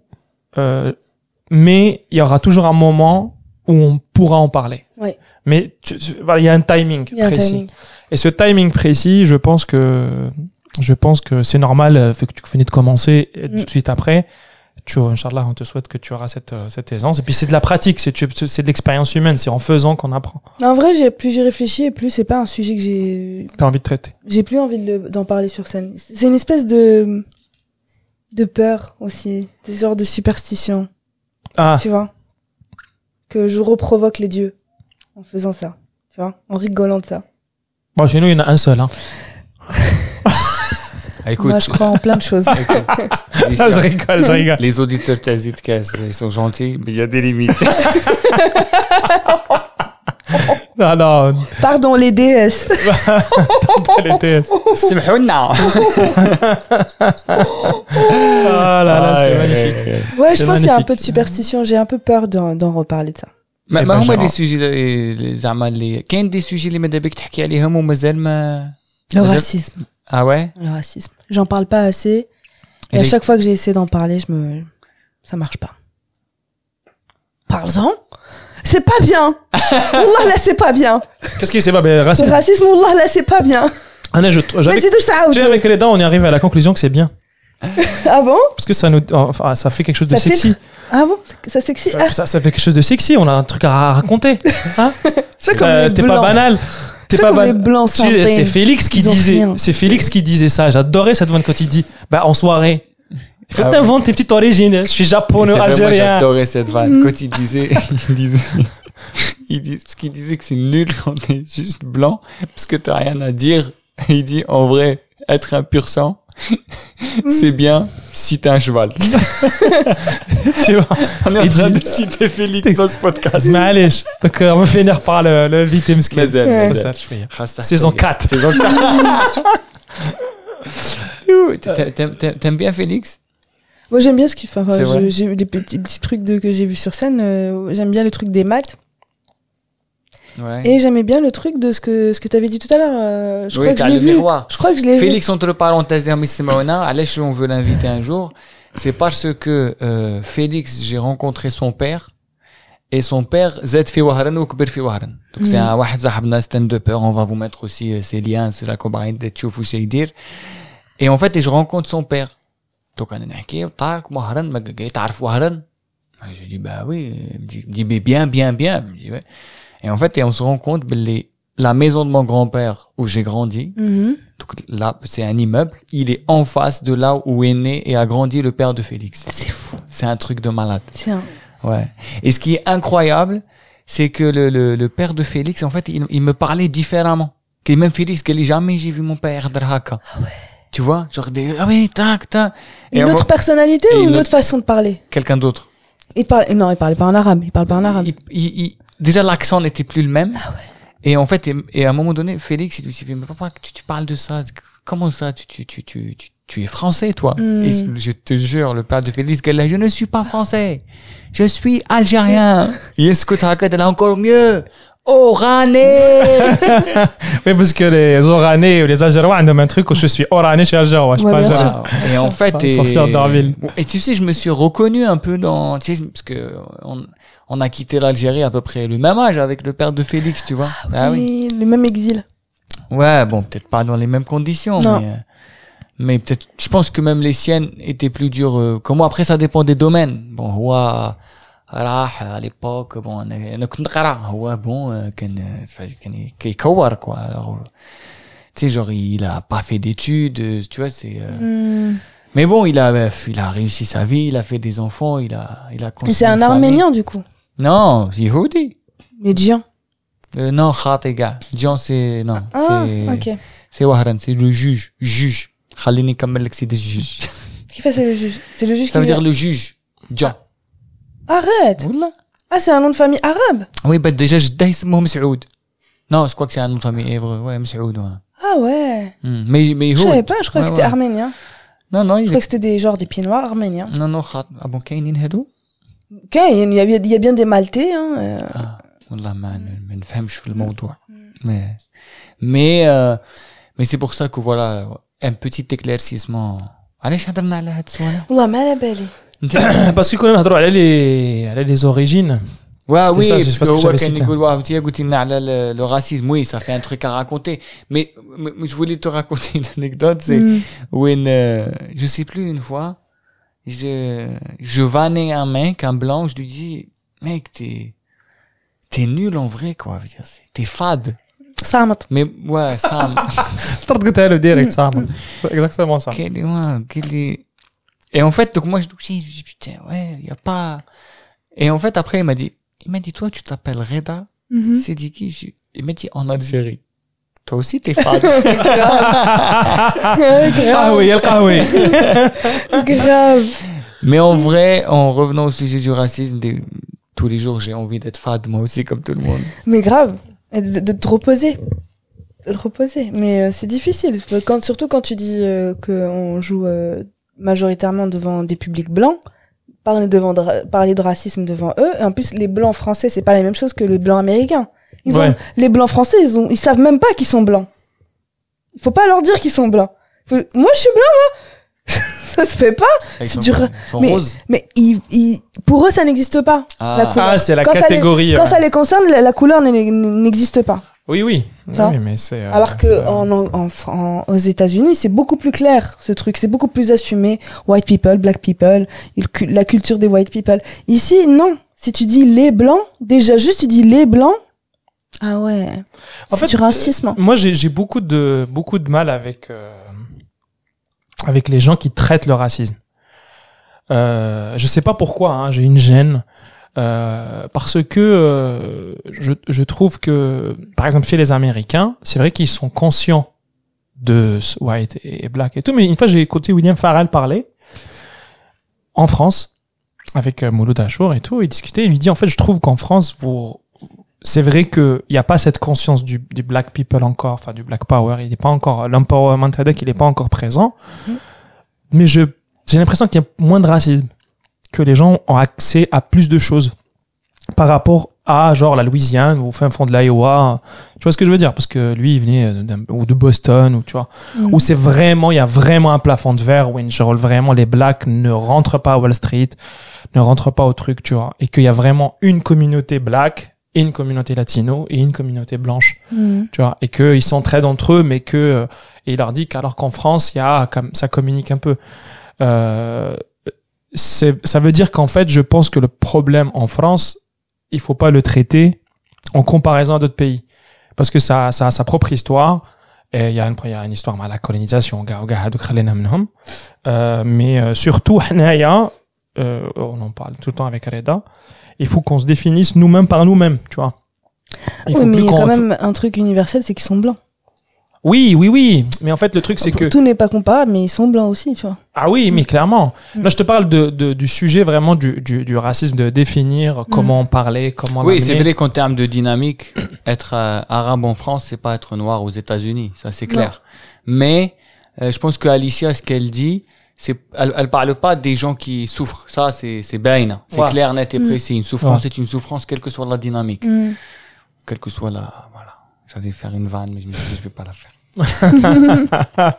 mais il y aura toujours un moment où on pourra en parler. Mais il y a un timing précis. Et ce timing précis, je pense que je pense que c'est normal, vu euh, que tu venais de commencer euh, tout de mm. suite après. Tu, Inch'Allah, on te souhaite que tu auras cette, euh, cette aisance. Et puis c'est de la pratique, c'est, c'est de l'expérience humaine, c'est en faisant qu'on apprend. En vrai, j'ai, plus j'ai réfléchi, et plus c'est pas un sujet que j'ai. T'as envie de traiter. J'ai plus envie d'en parler sur scène. C'est une espèce de. de peur aussi, des sortes de superstitions, Ah. Tu vois Que je reprovoque les dieux en faisant ça. Tu vois En rigolant de ça. Bon, chez nous, il y en a un seul. Hein. Moi, je crois en plein de choses. je rigole, je rigole. Les auditeurs Tazitcast, ils sont gentils, mais il y a des limites. non, non. Pardon, les DS. les DS. C'est Oh là là, c'est magnifique. Ouais, je pense qu'il y a un peu de superstition. J'ai un peu peur d'en reparler de ça. ما, ما هما لي سوجي زعما اللي كان دي سوجي اللي ماذا بك تحكي عليهم ومازال ما Le racisme. Ah ouais Le racisme. J'en parle pas assez. Et, à chaque fois que j'ai essayé d'en parler, je me. Ça marche pas. Parle-en C'est pas bien Allah là, c'est pas bien Qu'est-ce qui c'est pas bien Racisme Le racisme, Allah là, c'est pas bien ah je, Mais c'est tout, Avec les dents, on est arrivé à la conclusion que c'est bien. ah bon Parce que ça nous, enfin, ça fait quelque chose de sexy. Ah bon Ça sexy euh, ah. ça, ça, fait quelque chose de sexy, on a un truc à raconter. Hein c'est euh, T'es pas banal. T'es pas banal. C'est Félix qui disait. C'est Félix qui disait ça. J'adorais cette vanne quand il dit bah en soirée. faut ah t'inventer tes petites origines. Je suis japonais, algérien. J'adorais cette vanne. Quand il disait, il disait, il disait, parce qu'il disait que c'est nul quand t'es juste blanc, parce que t'as rien à dire. il dit, en vrai, être un pur sang, c'est mm. bien si t'es un cheval. tu vois. On est en train de citer Félix dans ce podcast. allez Donc euh, on va finir par le, le victim skin. مازال مازال شويه. Saison 4. Saison 4. Euh. T'aimes bien Félix Moi j'aime bien ce qu'il fait. J'ai eu des petits, petits trucs de, que j'ai vu sur scène. Euh, j'aime bien le truc des maths. Ouais. Et j'aimais bien le truc de ce que, ce que tu avais dit tout à l'heure. Euh, je, oui, crois que je l'ai vu. Miroir. Je crois que je l'ai Félix, vu. entre parenthèses, allez, on veut l'inviter un jour. C'est parce que euh, Félix, j'ai rencontré son père. Et son père, Zed fi Wahran ou Kbir fi Wahran. Donc c'est mm. un Wahad Zahabna stand peur. On va vous mettre aussi euh, ses liens, c'est la combine de Tchoufou Sheidir. Et en fait, et je rencontre son père. Donc on a dit, Tark Wahran, Magagay, Tarf Waharan. Je dis, bah oui. Il me dit, mais bien, bien, bien. Il me ouais. Et en fait, et on se rend compte ben, les la maison de mon grand-père où j'ai grandi, mhm. donc là, c'est un immeuble, il est en face de là où est né et a grandi le père de Félix. C'est fou. C'est un truc de malade. C'est Ouais. Et ce qui est incroyable, c'est que le, le, le, père de Félix, en fait, il, il me parlait différemment. Que même Félix, est jamais j'ai vu mon père Draka. Ah ouais. Tu vois, genre des, ah oui, tac, tac. une autre personnalité ou une autre, façon de parler? Quelqu'un d'autre. Il parle, non, il parlait pas en arabe, il parle pas en arabe. il, déjà l'accent n'était plus le même. Ah et en fait, et, à un moment donné, Félix, il lui dit, mais papa, tu, tu parles de ça, comment ça, tu, tu, tu, tu, tu, es français, toi. Mm. je te jure, le père de Félix dit « je ne suis pas français. Je suis algérien. Et ce que Yes, elle est encore mieux. Orané! mais parce que les Oranais ou les Algérois ont un truc où je suis Orané chez Algérois. Je suis pas Et en fait, et, et, tu sais, je me suis reconnu un peu dans, tu sais, parce que on, on a quitté l'Algérie à peu près le même âge avec le père de Félix, tu vois. Ah, ah oui, le même exil. Ouais, bon, peut-être pas dans les mêmes conditions, mais, euh, mais peut-être, je pense que même les siennes étaient plus dures euh, que moi. Après, ça dépend des domaines. Bon, ouah, à l'époque bon on bon, قرا euh, quoi tu sais genre il a pas fait d'études tu vois c'est hmm. mais bon il a il a réussi sa vie il a fait des enfants il a il a Et c'est un arménien du coup non, Yehudi. Mais Euh, non, khatéga. Dion, c'est. Non. Ah, c'est. ok. C'est Wahran, c'est le juge. Juge. Khalini Kamelek, c'est le juge. Qui fait c'est le juge C'est le juge Ça veut dire le juge. Dion. Arrête Ah, c'est un nom de famille arabe Oui, bah déjà, je Jeddah, dis, s'appelle Saoud. Non, je crois que c'est un nom de famille hébreu. Ouais, Saoud, ouais. Ah ouais hmm. Mais, mais Je savais pas, je crois que c'était arménien. Non, non, il Je crois que c'était des, genre des pieds noirs arméniens. Non, non, Khat. Ah bon, Kainin Hedou il y a bien des maltais mais mais c'est pour ça que un petit éclaircissement a parce origines oui le racisme oui ça fait un truc à raconter mais je voulais te raconter une anecdote c'est mm. ne euh, sais plus une fois je, je vannais un mec, un blanc, je lui dis, mec, t'es, t'es nul en vrai, quoi. T'es fade. صامت Mais, ouais, صامت T'as قلتها له de صامت Exactement صامت Quel est, ouais, quel est... Et en fait, donc moi, je lui dis, putain, ouais, il y a pas... Et en fait, après, il m'a dit, il m'a dit, toi, tu t'appelles Reda mm-hmm. C'est dit qui Il m'a dit, en Algérie toi aussi t'es fade. oui, Grave. Mais en vrai, en revenant au sujet du racisme, tous les jours j'ai envie d'être fade, moi aussi, comme tout le monde. Mais grave, de, te reposer. De te reposer. Mais euh, c'est difficile, quand, surtout quand tu dis que euh, qu'on joue euh, majoritairement devant des publics blancs parler devant de, parler de racisme devant eux et en plus les blancs français c'est pas la même chose que les blancs américains les blancs français, ils ont, ils savent même pas qu'ils sont blancs. faut pas leur dire qu'ils sont blancs. moi, je suis blanc, moi. ça se fait pas. Ah, dur. Mais, ils, pour eux, ça n'existe pas. la ah. couleur. Ah, c'est la catégorie. Ça les, Quand ça les concerne, la, couleur n'existe pas. Oui, oui. Euh, Alors que en, en, aux États-Unis, c'est beaucoup plus clair ce truc, c'est beaucoup plus assumé. White people, black people, la culture des white people. Ici, non. Si tu dis les blancs, déjà juste tu dis les blancs, ah ouais. En fait, du racisme. Hein. moi, j'ai beaucoup de, beaucoup de mal avec, euh, avec les gens qui traitent le racisme. Euh, je sais pas pourquoi, hein, j'ai une gêne. Euh, parce que euh, je, je, trouve que, par exemple, chez les Américains, c'est vrai qu'ils sont conscients de white et black et tout. Mais une fois, j'ai écouté William Farrell parler en France avec euh, Mouloud Achour et tout, et discuter. Il lui dit en fait, je trouve qu'en France, vous c'est vrai qu'il n'y a pas cette conscience du, black people encore, enfin du black power. Il n'est pas encore l'empowerment tadek, il n'est pas encore présent. Mhm. Mais je j'ai l'impression qu'il y a moins de racisme, que les gens ont accès à plus de choses par rapport à genre la Louisiane ou fin fond de l'Iowa. Tu vois ce que je veux dire Parce que lui, il venait ou de Boston ou tu vois, mhm. où c'est vraiment il y a vraiment un plafond de verre où genre, vraiment les blacks ne rentrent pas à Wall Street, ne rentrent pas au truc, tu vois, et qu'il y a vraiment une communauté black et une communauté latino et une communauté blanche, tu vois, et qu'ils s'entraident entre eux, mais que et il leur dit qu'alors qu'en France, il y a comme ça communique un peu. Euh, ça veut dire qu'en fait, je pense que le problème en France, il faut pas le traiter en comparaison à d'autres pays, parce que ça, ça a sa propre histoire. Et il y a une, il y a une histoire à la colonisation, mais surtout, on en parle tout le temps avec Reda il faut qu'on se définisse nous-mêmes par nous-mêmes, tu vois. oui, mais il y a quand même un truc universel, c'est qu'ils sont blancs. Oui, oui, oui. Mais en fait, le truc, c'est que. Tout n'est pas comparable, mais ils sont blancs aussi, tu vois. Ah oui, mais clairement. Là, mm. je te parle de, du sujet vraiment du, du, racisme, de définir mm. comment parler, comment. Oui, c'est vrai qu'en termes de dynamique, être euh, arabe en France, c'est pas être noir aux États-Unis. Ça, c'est clair. Mais euh, je pense que Alicia, ce qu'elle dit, c'est elle, elle, parle pas des gens qui souffrent ça c'est c'est bien c'est clair net et mm. précis une souffrance c'est une souffrance quelle que soit la dynamique mm. quelle que soit la voilà j'allais faire une vanne mais je me vais pas la faire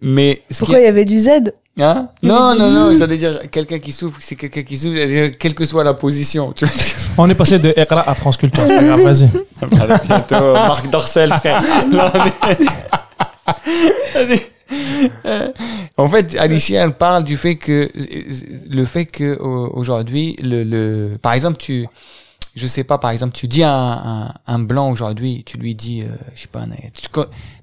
mais pourquoi il y avait du Z hein non non non j'allais dire quelqu'un qui souffre c'est quelqu'un qui souffre quelle que soit la position tu vois on est passé de Ekra à France Culture vas-y bientôt Marc Dorcel frère Là, on euh, en fait, Alicia elle parle du fait que le fait que aujourd'hui, le, par exemple, tu, je sais pas, par exemple, tu dis à un, blanc aujourd'hui, tu lui dis, euh, je sais pas,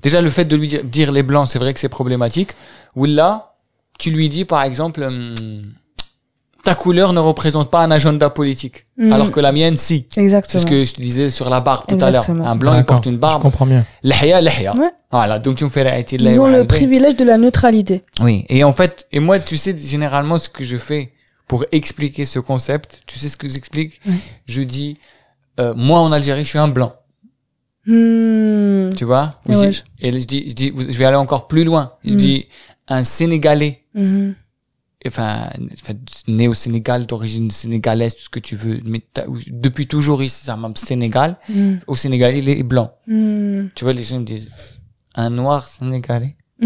déjà le fait de lui dire, les blancs, c'est vrai que c'est problématique. Ou là, tu lui dis par exemple. Hum, ta couleur ne représente pas un agenda politique, hmm. alors que la mienne, si. Exactement. C'est ce que je te disais sur la barbe tout à l'heure. Un blanc, il porte une barbe. Je comprends bien. Voilà, donc tu me fais Ils ont le privilège de la neutralité. Oui, et en fait, et moi, tu sais, généralement, ce que je fais pour expliquer ce concept, tu sais ce que j'explique Je dis, euh, moi, en Algérie, je suis un blanc. Hmm. Tu vois Et je je dis, je vais aller encore plus loin. Je hmm. dis, un Sénégalais enfin, né au Sénégal, d'origine sénégalaise, tout ce que tu veux, mais depuis toujours ici, un même Sénégal, mm. au Sénégal, il est blanc. Mm. Tu vois, les gens me disent, un noir sénégalais.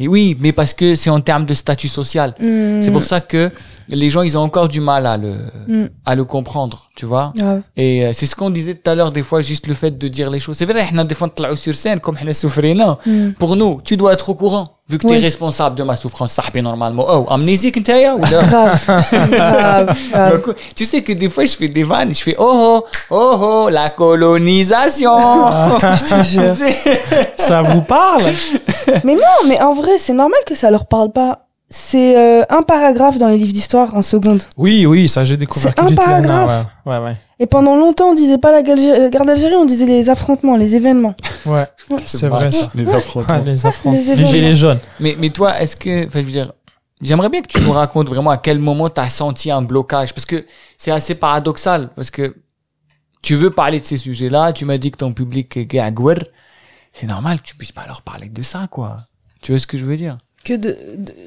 Et oui, mais parce que c'est en termes de statut social. Mm. C'est pour ça que les gens, ils ont encore du mal à le, mm. à le comprendre, tu vois. Ah Et euh, c'est ce qu'on disait tout à l'heure, des fois, juste le fait de dire les choses. C'est vrai, on des fois, on sur scène, comme on souffrait, non mm. Pour nous, tu dois être au courant. Vu que tu es responsable de ma souffrance, ça normalement. Oh, amnésique, ou Tu sais que des fois, je fais des vannes, je fais oh oh, oh oh, la colonisation. Ah, ça vous parle Mais non, mais en vrai, c'est normal que ça leur parle pas c'est euh, un paragraphe dans les livres d'histoire en seconde. Oui, oui, ça j'ai découvert. C'est un paragraphe. Ouais, ouais, Et pendant longtemps, on disait pas la guerre d'Algérie, on disait les affrontements, les événements. Ouais, c'est vrai ça. Les affrontements. les affrontements. les, gilets jaunes. Mais, mais toi, est-ce que, enfin, je veux dire, j'aimerais bien que tu nous racontes vraiment à quel moment tu as senti un blocage, parce que c'est assez paradoxal, parce que tu veux parler de ces sujets-là, tu m'as dit que ton public est à C'est normal que tu puisses pas leur parler de ça, quoi. Tu vois ce que je veux dire? que de,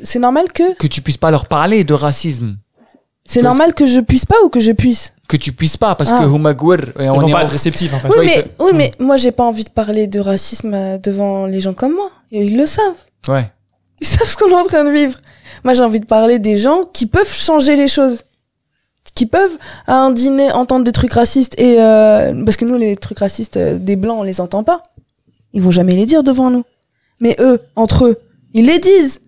c'est normal que que tu puisses pas leur parler de racisme. C'est normal que je puisse pas ou que je puisse Que tu puisses pas, parce ah. que euh, on pas réceptif En fait. Oui, mais, oui, mais hmm. moi, j'ai pas envie de parler de racisme euh, devant les gens comme moi. ils le savent. Ouais. Ils savent ce qu'on est en train de vivre. Moi, j'ai envie de parler des gens qui peuvent changer les choses. Qui peuvent, à un dîner, entendre des trucs racistes. et euh, Parce que nous, les trucs racistes des Blancs, on les entend pas. Ils vont jamais les dire devant nous. Mais eux, entre eux, ils les disent.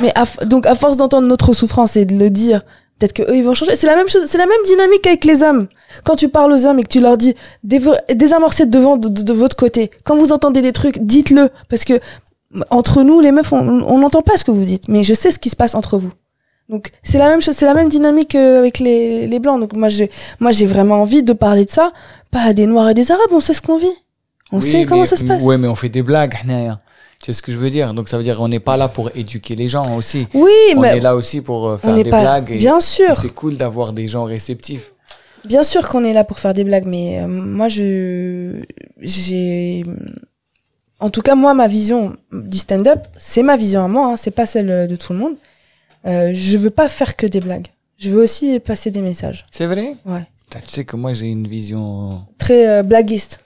Mais donc à force d'entendre notre souffrance et de le dire, peut-être que eux ils vont changer. C'est la même chose, c'est la même dynamique avec les hommes. Quand tu parles aux hommes et que tu leur dis désamorcez devant de, de votre côté. Quand vous entendez des trucs, dites-le parce que entre nous les meufs on n'entend pas ce que vous dites, mais je sais ce qui se passe entre vous. Donc c'est la même chose, c'est la même dynamique euh, avec les, blancs. Donc moi j'ai moi j'ai vraiment envie de parler de ça, pas des noirs et des arabes, on sait ce qu'on vit. On sait comment ça se passe. Ouais, mais on fait des blagues, c'est ce que je veux dire. Donc ça veut dire on n'est pas là pour éduquer les gens aussi. Oui, on est là aussi pour euh, faire des blagues. Et Bien sûr. C'est cool d'avoir des gens réceptifs. Bien sûr qu'on est là pour faire des blagues, mais euh, moi je j'ai en tout cas moi ma vision du stand-up, c'est ma vision à moi, hein, c'est pas celle euh, de tout le monde. je veux pas faire que des blagues. Je veux aussi passer des messages. C'est vrai. Ouais. Tu sais que moi j'ai une vision très blaguiste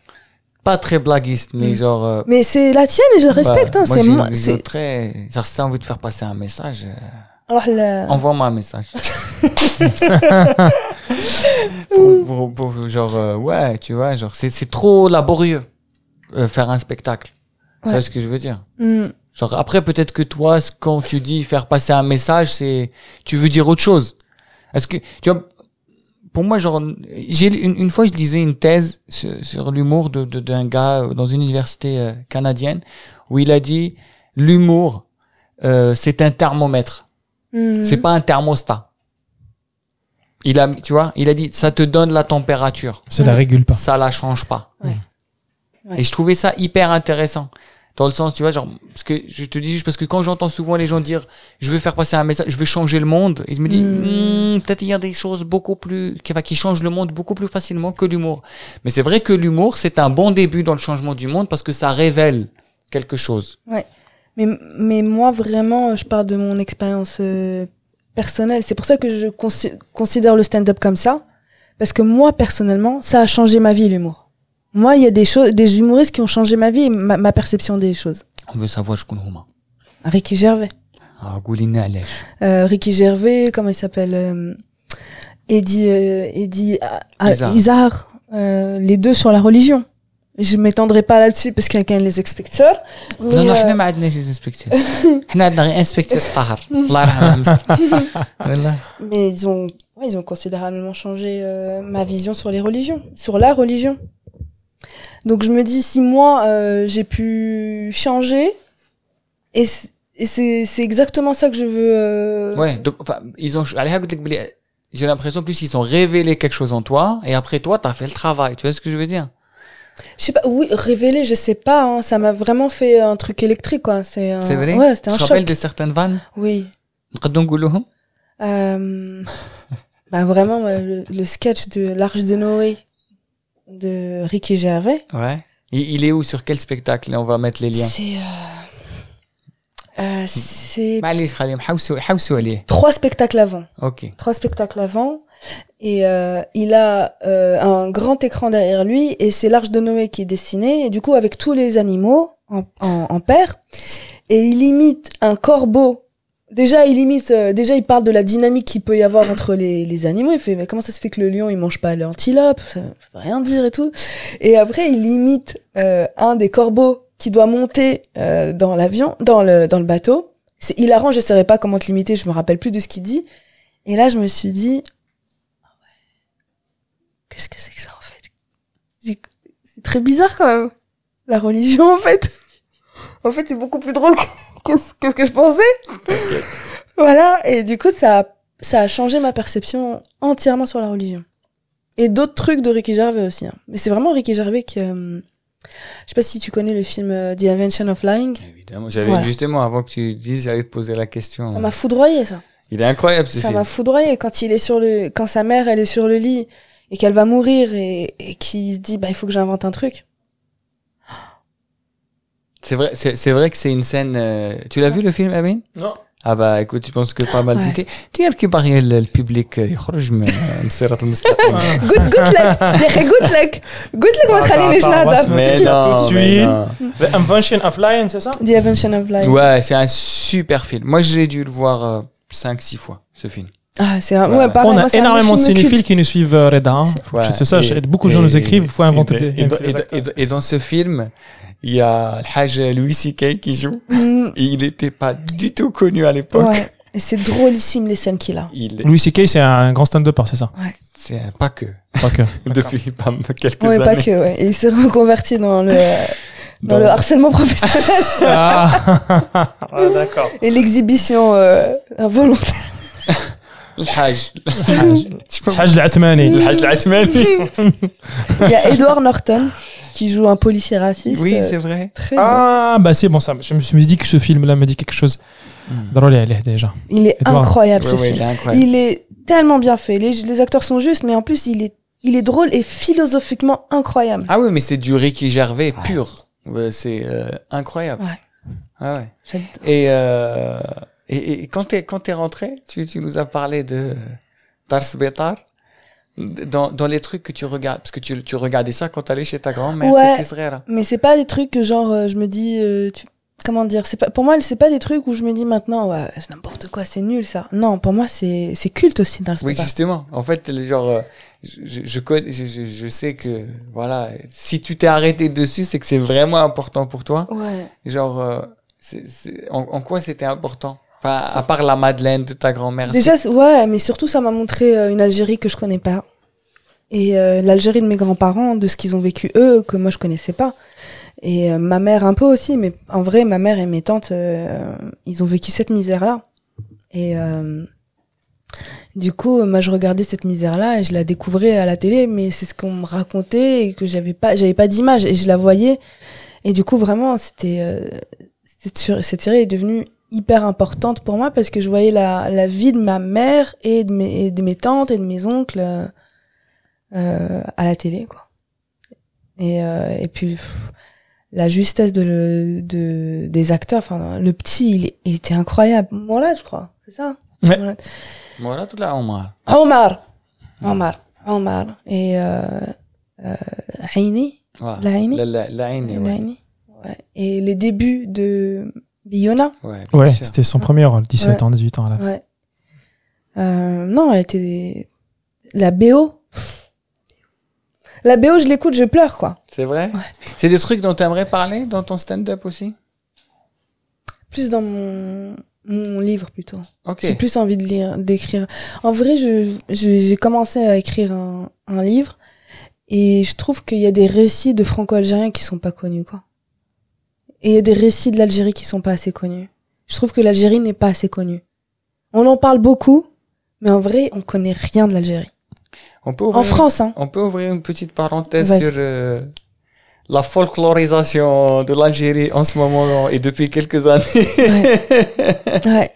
pas très blaguiste, mais mm. genre. Euh, mais c'est la tienne et je le bah, respecte. hein, c'est moi. c'est- très. Genre, si t'as envie de faire passer un message, euh, envoie-moi un message. pour, pour- genre, euh, ouais, tu vois, genre, c'est, c'est trop laborieux, faire un spectacle. Tu vois ce que je veux dire? Mm. Genre, après, peut-être que toi, quand tu dis faire passer un message, c'est, tu veux dire autre chose. Est-ce que, tu vois, pour moi, genre, j'ai une, fois je disais une thèse sur, l'humour d'un gars euh, dans une université euh, canadienne où il a dit l'humour euh, c'est un thermomètre, hmm. c'est pas un thermostat. Il a, tu vois, il a dit ça te donne la température. Ça la régule pas. Ça la change pas. Hmm. Et je trouvais ça hyper intéressant dans le sens, tu vois, genre, parce que je te dis juste parce que quand j'entends souvent les gens dire, je veux faire passer un message, je veux changer le monde, ils me disent, hmm. Hmm, peut-être il y a des choses beaucoup plus, qui, qui changent le monde beaucoup plus facilement que l'humour. Mais c'est vrai que l'humour, c'est un bon début dans le changement du monde parce que ça révèle quelque chose. Ouais. Mais, mais moi, vraiment, je parle de mon expérience euh, personnelle. C'est pour ça que je considère le stand-up comme ça. Parce que moi, personnellement, ça a changé ma vie, l'humour. Moi, il y a des choses, des humoristes qui ont changé ma vie ma, ma perception des choses. On veut savoir sont هما. Ricky Gervais. Ah, euh, Ricky Gervais, comment il s'appelle euh, Eddie euh, Eddie ah, ah, Isard. Euh, les deux sur la religion. Je m'étendrai pas là-dessus parce qu'il y a quand même les inspecteurs. Non, non, nous n'avons pas inspecteurs. Nous inspecteur Mais ils ont ils ont considérablement changé ma vision sur les religions, sur la religion. Donc je me dis, si moi, euh, j'ai pu changer, et, c'est exactement ça que je veux... Euh, ouais, donc enfin, ils ont... J'ai l'impression plus qu'ils ont révélé quelque chose en toi, et après toi, as fait le travail, tu vois ce que je veux dire je sais pas, oui, révélé, je sais pas, hein. ça m'a vraiment fait un truc électrique, quoi. C'est vrai? Ouais, c'était un choc. Tu de certaines vannes? Oui. Euh, bah vraiment, le, le sketch de l'Arche de Noé de Ricky Gervais. Ouais. Il, est où sur quel spectacle On va mettre les liens. C'est. Euh... euh trois spectacles avant. Ok. Trois spectacles avant. Et euh, il a euh, un grand écran derrière lui et c'est l'arche de Noé qui est dessiné et du coup avec tous les animaux en, en paire et il imite un corbeau Déjà, il limite, euh, déjà, il parle de la dynamique qu'il peut y avoir entre les, animaux. Il fait, mais comment ça se fait que le lion, il mange pas l'antilope? Ça veut rien dire et tout. Et après, il imite euh, un des corbeaux qui doit monter euh, dans l'avion, dans le, dans le bateau. C'est arrange, je saurais pas comment te limiter, je me rappelle plus de ce qu'il dit. Et là, je me suis dit, ah qu'est-ce que c'est que ça, en fait? C'est très bizarre, quand même. La religion, en fait. en fait, c'est beaucoup plus drôle que qu'est-ce que, je pensais Voilà, et du coup, ça a, ça a changé ma perception entièrement sur la religion. Et d'autres trucs de Ricky Gervais aussi. Hein. Mais c'est vraiment Ricky Gervais que... Euh, je sais pas si tu connais le film euh, The Invention of Lying. Évidemment, j'avais justement, avant que tu dises, j'allais te poser la question. Ça m'a foudroyé, ça. Il est incroyable, ce film. Ça m'a foudroyé quand il est sur le, quand sa mère, elle est sur le lit et qu'elle va mourir et, et qu'il se dit, bah, il faut que j'invente un truc. C'est vrai, c'est vrai que c'est une scène. Euh, tu l'as vu le film, Non. Ah bah écoute, tu penses que pas mal. Tu qui euh, euh, ah. good good Good Tout de suite. Mm. Invention of Lion, c'est ça The Invention of Lion. Ouais, c'est un super film. Moi, j'ai dû le voir 5 6 fois ce film. Ah, on a énormément de cinéphiles qui nous suivent euh, Reda. Hein. beaucoup de gens nous écrivent, il faut inventer et, des, et, dans ce film, il y a Louis C.K. qui joue. Mm. il n'était pas du tout connu à l'époque. Et c'est drôlissime les scènes qu'il a. Louis C.K. c'est un grand stand-up, c'est ça ouais. C'est pas que. Pas que. Depuis pas quelques années. Pas que, ouais. Et il s'est reconverti dans le. harcèlement professionnel. Ah. ah, d'accord. Et l'exhibition euh, involontaire. الحاج الحاج le الحاج il y a Edward Norton qui joue un policier raciste oui c'est vrai Très ah bah c'est bon ça je me suis dit que ce film là me dit quelque chose hmm. est déjà il est incroyable ce film il est tellement bien fait les, acteurs sont justes mais en plus il est il est drôle et philosophiquement incroyable ah oui mais c'est du Ricky Gervais pur c'est euh, incroyable ouais. Ah ouais. Et euh, et, quand t'es quand t'es rentré, tu, nous as parlé de Tars Dans, dans les trucs que tu regardes, parce que tu, tu regardais ça quand t'allais chez ta grand-mère, ouais, mais c'est pas des trucs que genre, euh, je me dis, euh, comment dire c'est pas pour moi c'est pas des trucs où je me dis maintenant ouais, c'est n'importe quoi c'est nul ça non pour moi c'est c'est culte aussi oui justement en fait genre euh, je je, connais, je sais que voilà si tu t'es arrêté dessus c'est que c'est vraiment important pour toi ouais. genre c'est, en, quoi c'était important à part la Madeleine de ta grand-mère. Déjà, ouais, mais surtout, ça m'a montré euh, une Algérie que je connais pas. Et euh, l'Algérie de mes grands-parents, de ce qu'ils ont vécu eux, que moi je connaissais pas. Et euh, ma mère un peu aussi, mais en vrai, ma mère et mes tantes, ils ont vécu cette misère-là. Et du coup, moi, je regardais cette misère-là et je la découvrais à la télé, mais c'est ce qu'on me racontait et que j'avais pas, j'avais pas d'image et je la voyais. Et du coup, vraiment, c'était, cette série est devenue hyper importante pour moi parce que je voyais la, la vie de ma mère et de mes, de mes tantes et de mes oncles euh, euh, à la télé quoi et, euh, et puis la justesse de, le, de des acteurs enfin le petit il, était incroyable voilà je crois c'est ça ouais. voilà. voilà tout là Omar Omar hmm. Omar Omar et euh, euh la Haini la, la, ouais. Et les débuts de Biona. Ouais, ouais c'était son premier rôle, 17 ans, 18 ans à la fin. Ouais. Euh, non, elle était. La BO. La BO, je l'écoute, je pleure, quoi. C'est vrai C'est des trucs dont tu aimerais parler dans ton stand-up aussi Plus dans mon, mon livre, plutôt. Okay. J'ai plus envie de lire, d'écrire. En vrai, j'ai je, j'ai commencé à écrire un, un livre et je trouve qu'il y a des récits de franco-algériens qui sont pas connus, quoi. Et il y a des récits de l'Algérie qui sont pas assez connus. Je trouve que l'Algérie n'est pas assez connue. On en parle beaucoup, mais en vrai, on connaît rien de l'Algérie. On peut en France, hein. On peut ouvrir une petite parenthèse sur euh, la folklorisation de l'Algérie en ce moment et depuis quelques années. Ouais.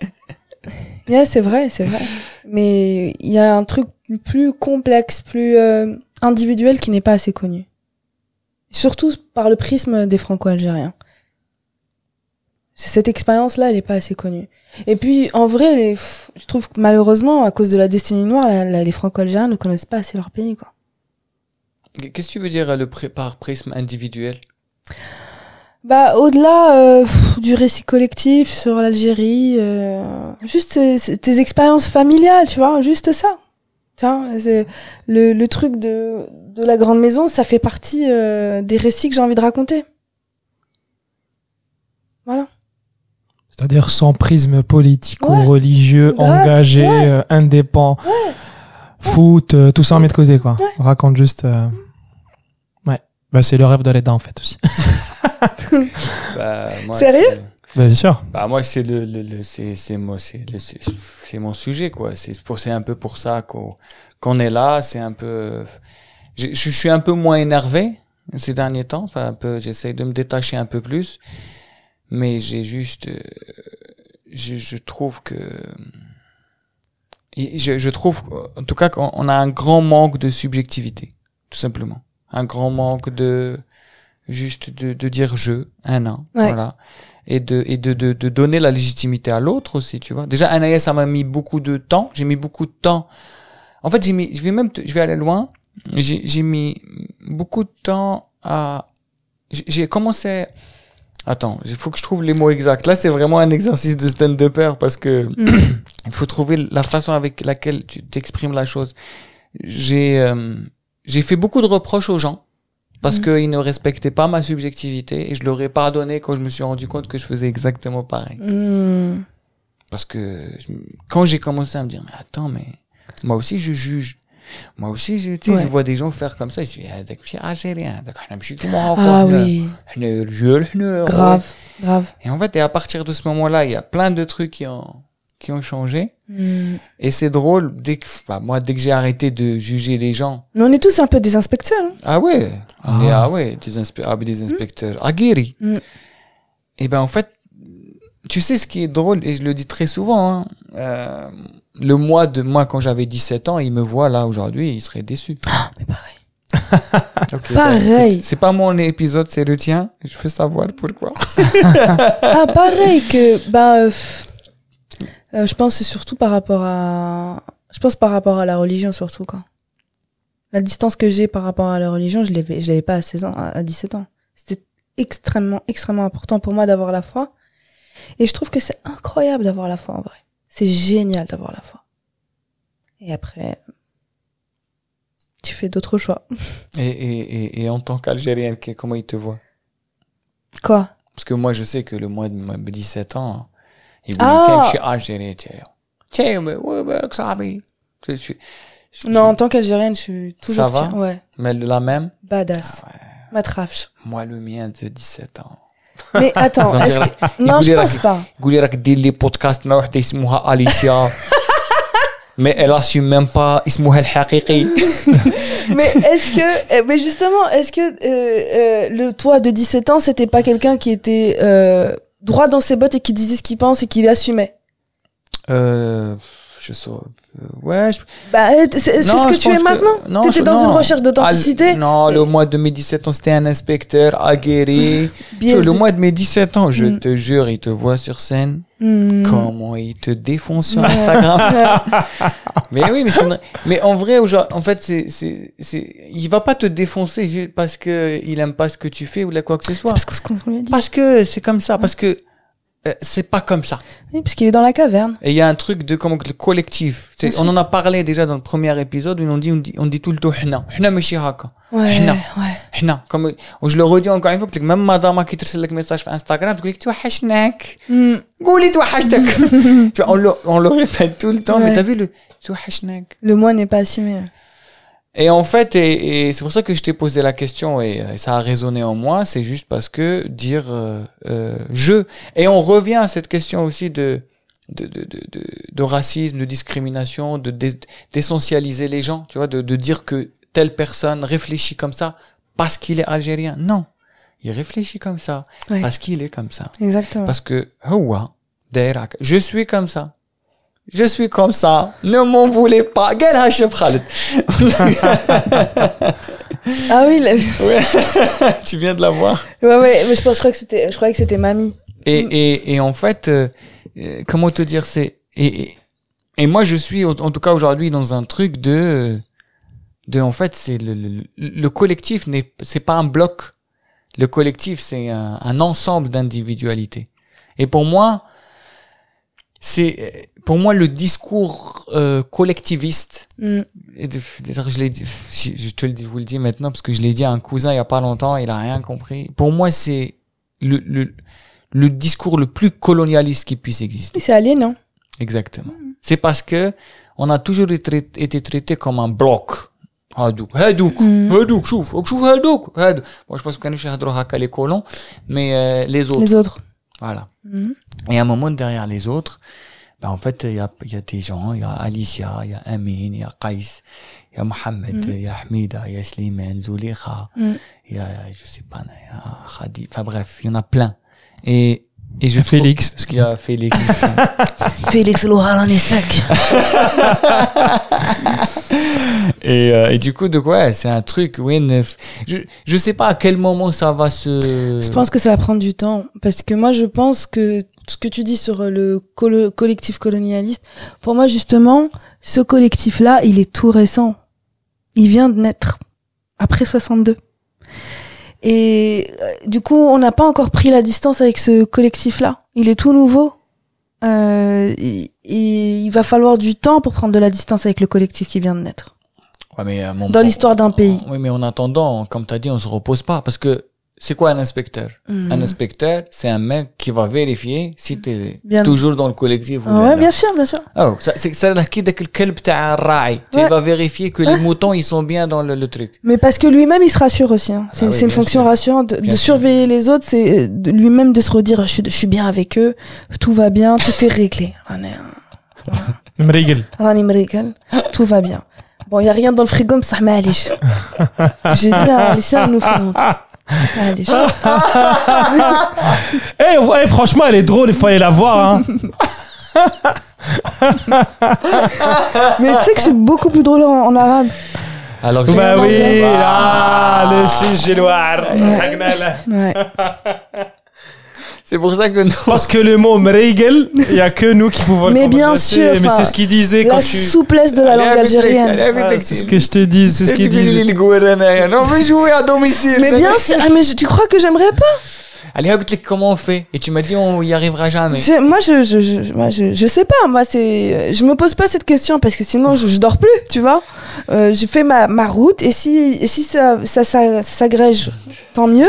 ouais. c'est vrai, c'est vrai. Mais il y a un truc plus complexe, plus euh, individuel qui n'est pas assez connu. Surtout par le prisme des Franco-Algériens cette expérience là elle n'est pas assez connue et puis en vrai je trouve que malheureusement à cause de la destinée noire les franco ne connaissent pas assez leur pays quoi qu'est-ce que tu veux dire euh, par prisme individuel bah au-delà euh, du récit collectif sur l'Algérie euh, juste tes expériences familiales tu vois juste ça c'est le, truc de, la grande maison, ça fait partie des récits que j'ai envie de raconter. Voilà. C'est-à-dire sans prisme politique ou religieux engagé, indépend, euh, indépendant, foot, euh, tout ça en met de côté, quoi. raconte juste... Euh, ouais. Bah, c'est le rêve de l'état en fait, aussi. Bah, Sérieux bah, Bien sûr. Bah, moi, c'est le, le, le c'est moi, c'est mon sujet, quoi. C'est c'est un peu pour ça qu'on qu'on est là. C'est un peu... Je, je suis un peu moins énervé ces derniers temps. Enfin, un peu, j'essaye de me détacher un peu plus mais j'ai juste euh, je, je, trouve que je, je, trouve en tout cas qu'on a un grand manque de subjectivité tout simplement un grand manque de juste de, de dire je un an voilà et de et de, de, de donner la légitimité à l'autre aussi tu vois déjà Anaïs ça m'a mis beaucoup de temps j'ai mis beaucoup de temps en fait j'ai mis je vais même je vais aller loin j'ai j'ai mis beaucoup de temps à j'ai commencé Attends, il faut que je trouve les mots exacts. Là, c'est vraiment un exercice de stand peur parce que mm. il faut trouver la façon avec laquelle tu t'exprimes la chose. J'ai euh, j'ai fait beaucoup de reproches aux gens parce mm. qu'ils ne respectaient pas ma subjectivité et je leur ai pardonné quand je me suis rendu compte que je faisais exactement pareil. Mm. Parce que quand j'ai commencé à me dire mais attends mais moi aussi je juge moi aussi, je, vois des gens faire comme ça. Ils se disent, ah, j'ai rien D'accord, je suis Ah oui. Grave, grave. Et en fait, et à partir de ce moment-là, il y a plein de trucs qui ont, qui ont changé. Hmm. Et c'est drôle, dès que, bah, moi, dès que j'ai arrêté de juger les gens. Mais on est tous un peu des inspecteurs. Hein. ah oui, Ah. ah est, ah, des, inspecteurs des ah, inspecteurs aguerris. Hmm. Et ben, en fait, tu sais ce qui est drôle, et je le dis très souvent, hein, euh, le mois de moi quand j'avais 17 ans, il me voit là aujourd'hui, il serait déçu. Ah, mais pareil. Bah, pareil. c'est pas mon épisode, c'est le tien. Je veux savoir pourquoi. ah pareil que bah euh, euh, je pense surtout par rapport à je pense par rapport à la religion surtout quoi. La distance que j'ai par rapport à la religion, je l'avais je l'avais pas à 16 ans à 17 ans. C'était extrêmement extrêmement important pour moi d'avoir la foi et je trouve que c'est incroyable d'avoir la foi en vrai. C'est génial d'avoir la foi. Et après, tu fais d'autres choix. Et, et, et, en tant qu'Algérienne, comment ils te voient Quoi Parce que moi, je sais que le mois de 17 ans, ils me ah! je suis algérienne. Tiens, mais mais ça Non, en tant qu'Algérienne, je suis toujours ça va? Ouais. Mais la même Badass. Ah Moi, le mien de 17 ans. Mais non je pense pas بونس Je قولي راك دير Alicia Mais elle assume même pas mais est-ce que, eh, mais justement, est-ce que euh, euh, le toi de 17 ans, c'était pas quelqu'un qui était euh, droit dans ses bottes et qui disait ce qu'il pense et qui l'assumait je sais. Euh, ouais. Bah, euh, c'est ce que tu es que... maintenant. T'étais dans une recherche d'authenticité. Non, le mois de mes 17 ans, c'était un inspecteur aguerri. le mois de mes 17 ans, je mm. te jure, il te voit sur scène. Mm. Comment il te défonce sur bah. Instagram. mais oui, mais, mais en vrai, en fait, c'est, c'est, c'est, il va pas te défoncer parce que il aime pas ce que tu fais ou là quoi que ce soit. Parce que, c'est comme ça. Parce que euh, c'est pas comme ça. Oui, parce qu'il est dans la caverne. Et il y a un truc de comment le collectif. on en a parlé déjà dans le premier épisode où on dit, on dit, tout le temps hna. Hna ماشي hna. hna. Comme, je le redis encore une fois, peut-être même madame qui te le message sur Instagram, tu dis tu wahashnak. Hmm. Gouli tu vois, on le, on le répète tout le temps, mais t'as vu le tu hashtag Le moi n'est pas assumé. Et en fait, et, c'est pour ça que je t'ai posé la question et, ça a résonné en moi, c'est juste parce que dire euh, euh, je. Et on revient à cette question aussi de, de, de, de, de racisme, de discrimination, de d'essentialiser les gens, tu vois, de, de dire que telle personne réfléchit comme ça parce qu'il est algérien. Non, il réfléchit comme ça parce qu'il est comme ça. Exactement. Parce que, je suis comme ça je suis comme ça, ne m'en voulez pas. Quel Ah oui, tu viens de la voir. Ouais, ouais, mais je, pense, crois que c'était, je croyais que c'était mamie. Et, et, et en fait, euh, euh, comment te dire, c'est. Et, et, moi, je suis en tout cas aujourd'hui dans un truc de. de en fait, c'est le, le, le collectif, n'est, c'est pas un bloc. Le collectif, c'est un, un ensemble d'individualités. Et pour moi, c'est pour moi, le discours euh, collectiviste, mm. je, te le dis, vous le dis maintenant parce que je l'ai dit à un cousin il y a pas longtemps, il n'a rien compris. Pour moi, c'est le, le, le discours le plus colonialiste qui puisse exister. C'est non Exactement. Mm. C'est parce que on a toujours été, été traité comme un bloc. Hadouk, Hadouk, mm. je pense que nous chez euh, les colons mais les autres les autres voilà et à un moment derrière les autres ben, en fait, il y a, y a des gens, il y a Alicia, il y a Amin, il y a Qais, il y a Mohamed, il y a Hamida, il y a Slimane, Zulekha, il y a, je sais pas, il y a Khadi, enfin bref, il y en a plein. Et, et je Félix, parce qu'il y a Félix. Félix sec. et, euh, et du coup, donc ouais, c'est un truc. neuf je, je sais pas à quel moment ça va se. Je pense que ça va prendre du temps. Parce que moi, je pense que ce que tu dis sur euh, le collectif colonialiste, pour moi justement, ce collectif-là, il est tout récent. Il vient de naître après 62. Et euh, du coup, on n'a pas encore pris la distance avec ce collectif-là. Il est tout nouveau. Euh, et, il va falloir du temps pour prendre de la distance avec le collectif qui vient de naître. Ouais, mais, euh, Dans l'histoire d'un pays. Oui, mais en attendant, comme tu as dit, on se repose pas parce que c'est quoi un inspecteur mm. Un inspecteur, c'est un mec qui va vérifier si tu es toujours dans le collectif ou ouais, bien sûr, bien sûr. Oh, c'est ça la qui rail. Tu vas vérifier que les moutons ils sont bien dans le, truc. Mais parce que lui-même il se rassure aussi. Hein. Ah c'est une fonction rassurante de, surveiller les autres, c'est lui-même de se redire je, suis, bien avec eux, tout va bien, tout est réglé. Hein. tout va bien. Bon, il y a rien dans le frigo, mais ça J'ai dit à Alicia, nous font ah, ah. eh, franchement, elle est drôle, il faut aller la voir. Hein. Mais tu sais que je beaucoup plus drôle en, arabe. Alors que bah oui, ah, le sujet noir. Ouais. Ouais. C'est pour ça que nous. Parce que le mot mreigel », il n'y a que nous qui pouvons le Mais bien sûr. Mais c'est ce qu'il disait la quand La souplesse de la langue algérienne. c'est ce que je te dis, c'est ce qu'il disait. On veut jouer à domicile. Mais bien sûr. Ah, mais tu crois que j'aimerais pas Allez, comment on fait Et tu m'as dit, on y arrivera jamais. moi, je je, sais pas. Moi, c'est, je me pose pas cette question parce que sinon, je, dors plus, tu vois. Euh, je fais ma, route et si, si ça, ça, s'agrège, tant mieux.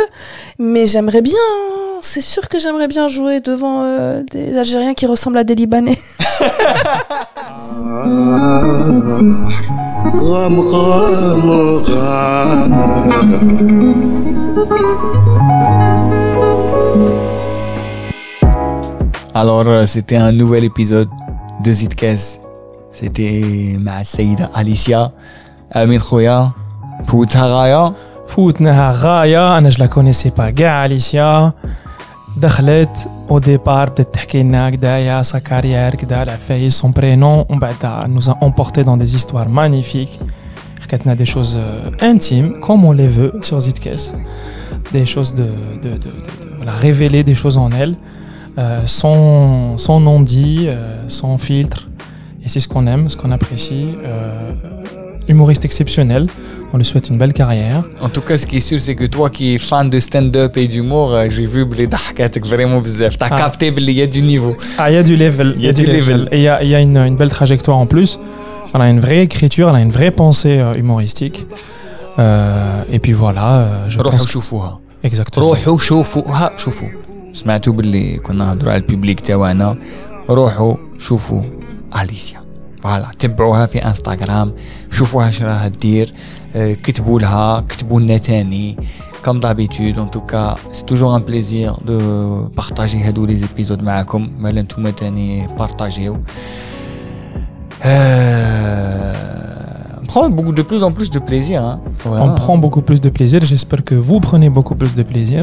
Mais j'aimerais bien, c'est sûr que j'aimerais bien jouer devant euh, des Algériens qui ressemblent à des Libanais. Alors, euh, c'était un nouvel épisode de Zitkes. C'était ma Saïda Alicia, Amin Khoya, Foutharaya. Foutnaha Raya, je la connaissais pas, gars Alicia. au départ de تحكي لنا sa carrière كدا a fait son prénom on nous a emporté dans des histoires magnifiques a des choses euh, intimes comme on les veut sur Zitkes des choses de de révéler des choses en elle euh, sans, sans non-dit, euh, sans filtre. Et c'est ce qu'on aime, ce qu'on apprécie. Euh, humoriste exceptionnel. On lui souhaite une belle carrière. En tout cas, ce qui est sûr, c'est que toi qui es fan de stand-up et d'humour, euh, j'ai vu les dahkatek vraiment bizarre. T'as ah. capté, il y a du niveau. Ah, il y a du level. Il y, a du level. Et il y a, une, belle trajectoire en plus. Elle a une vraie écriture, elle a une vraie pensée humoristique. Euh, et puis voilà, je pense... Exactement. سمعتوا باللي كنا نهضروا على الببليك تاعنا روحوا شوفوا اليسيا فوالا تبعوها في انستغرام شوفوها اش راها دير كتبوا لها كتبوا لنا معاكم مالا نتوما بارطاجيو prend beaucoup de plus en plus de plaisir. On prend beaucoup plus de plaisir. J'espère que vous prenez beaucoup plus de plaisir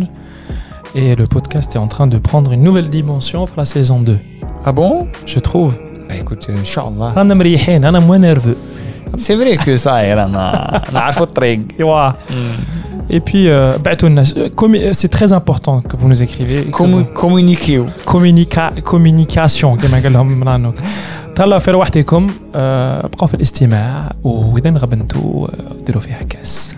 et le podcast est en train de prendre une nouvelle dimension pour la saison 2. Ah bon Je trouve. Bah écoute, Inch'Allah. أنا مريحين moins nerveux. C'est vrai que ça est أنا la Et puis, c'est très important que vous nous écriviez. Communiquer, communication. كما Je في رواحتكم بقاو في الاستماع واذا غبنتوا ديروا فيها كاس.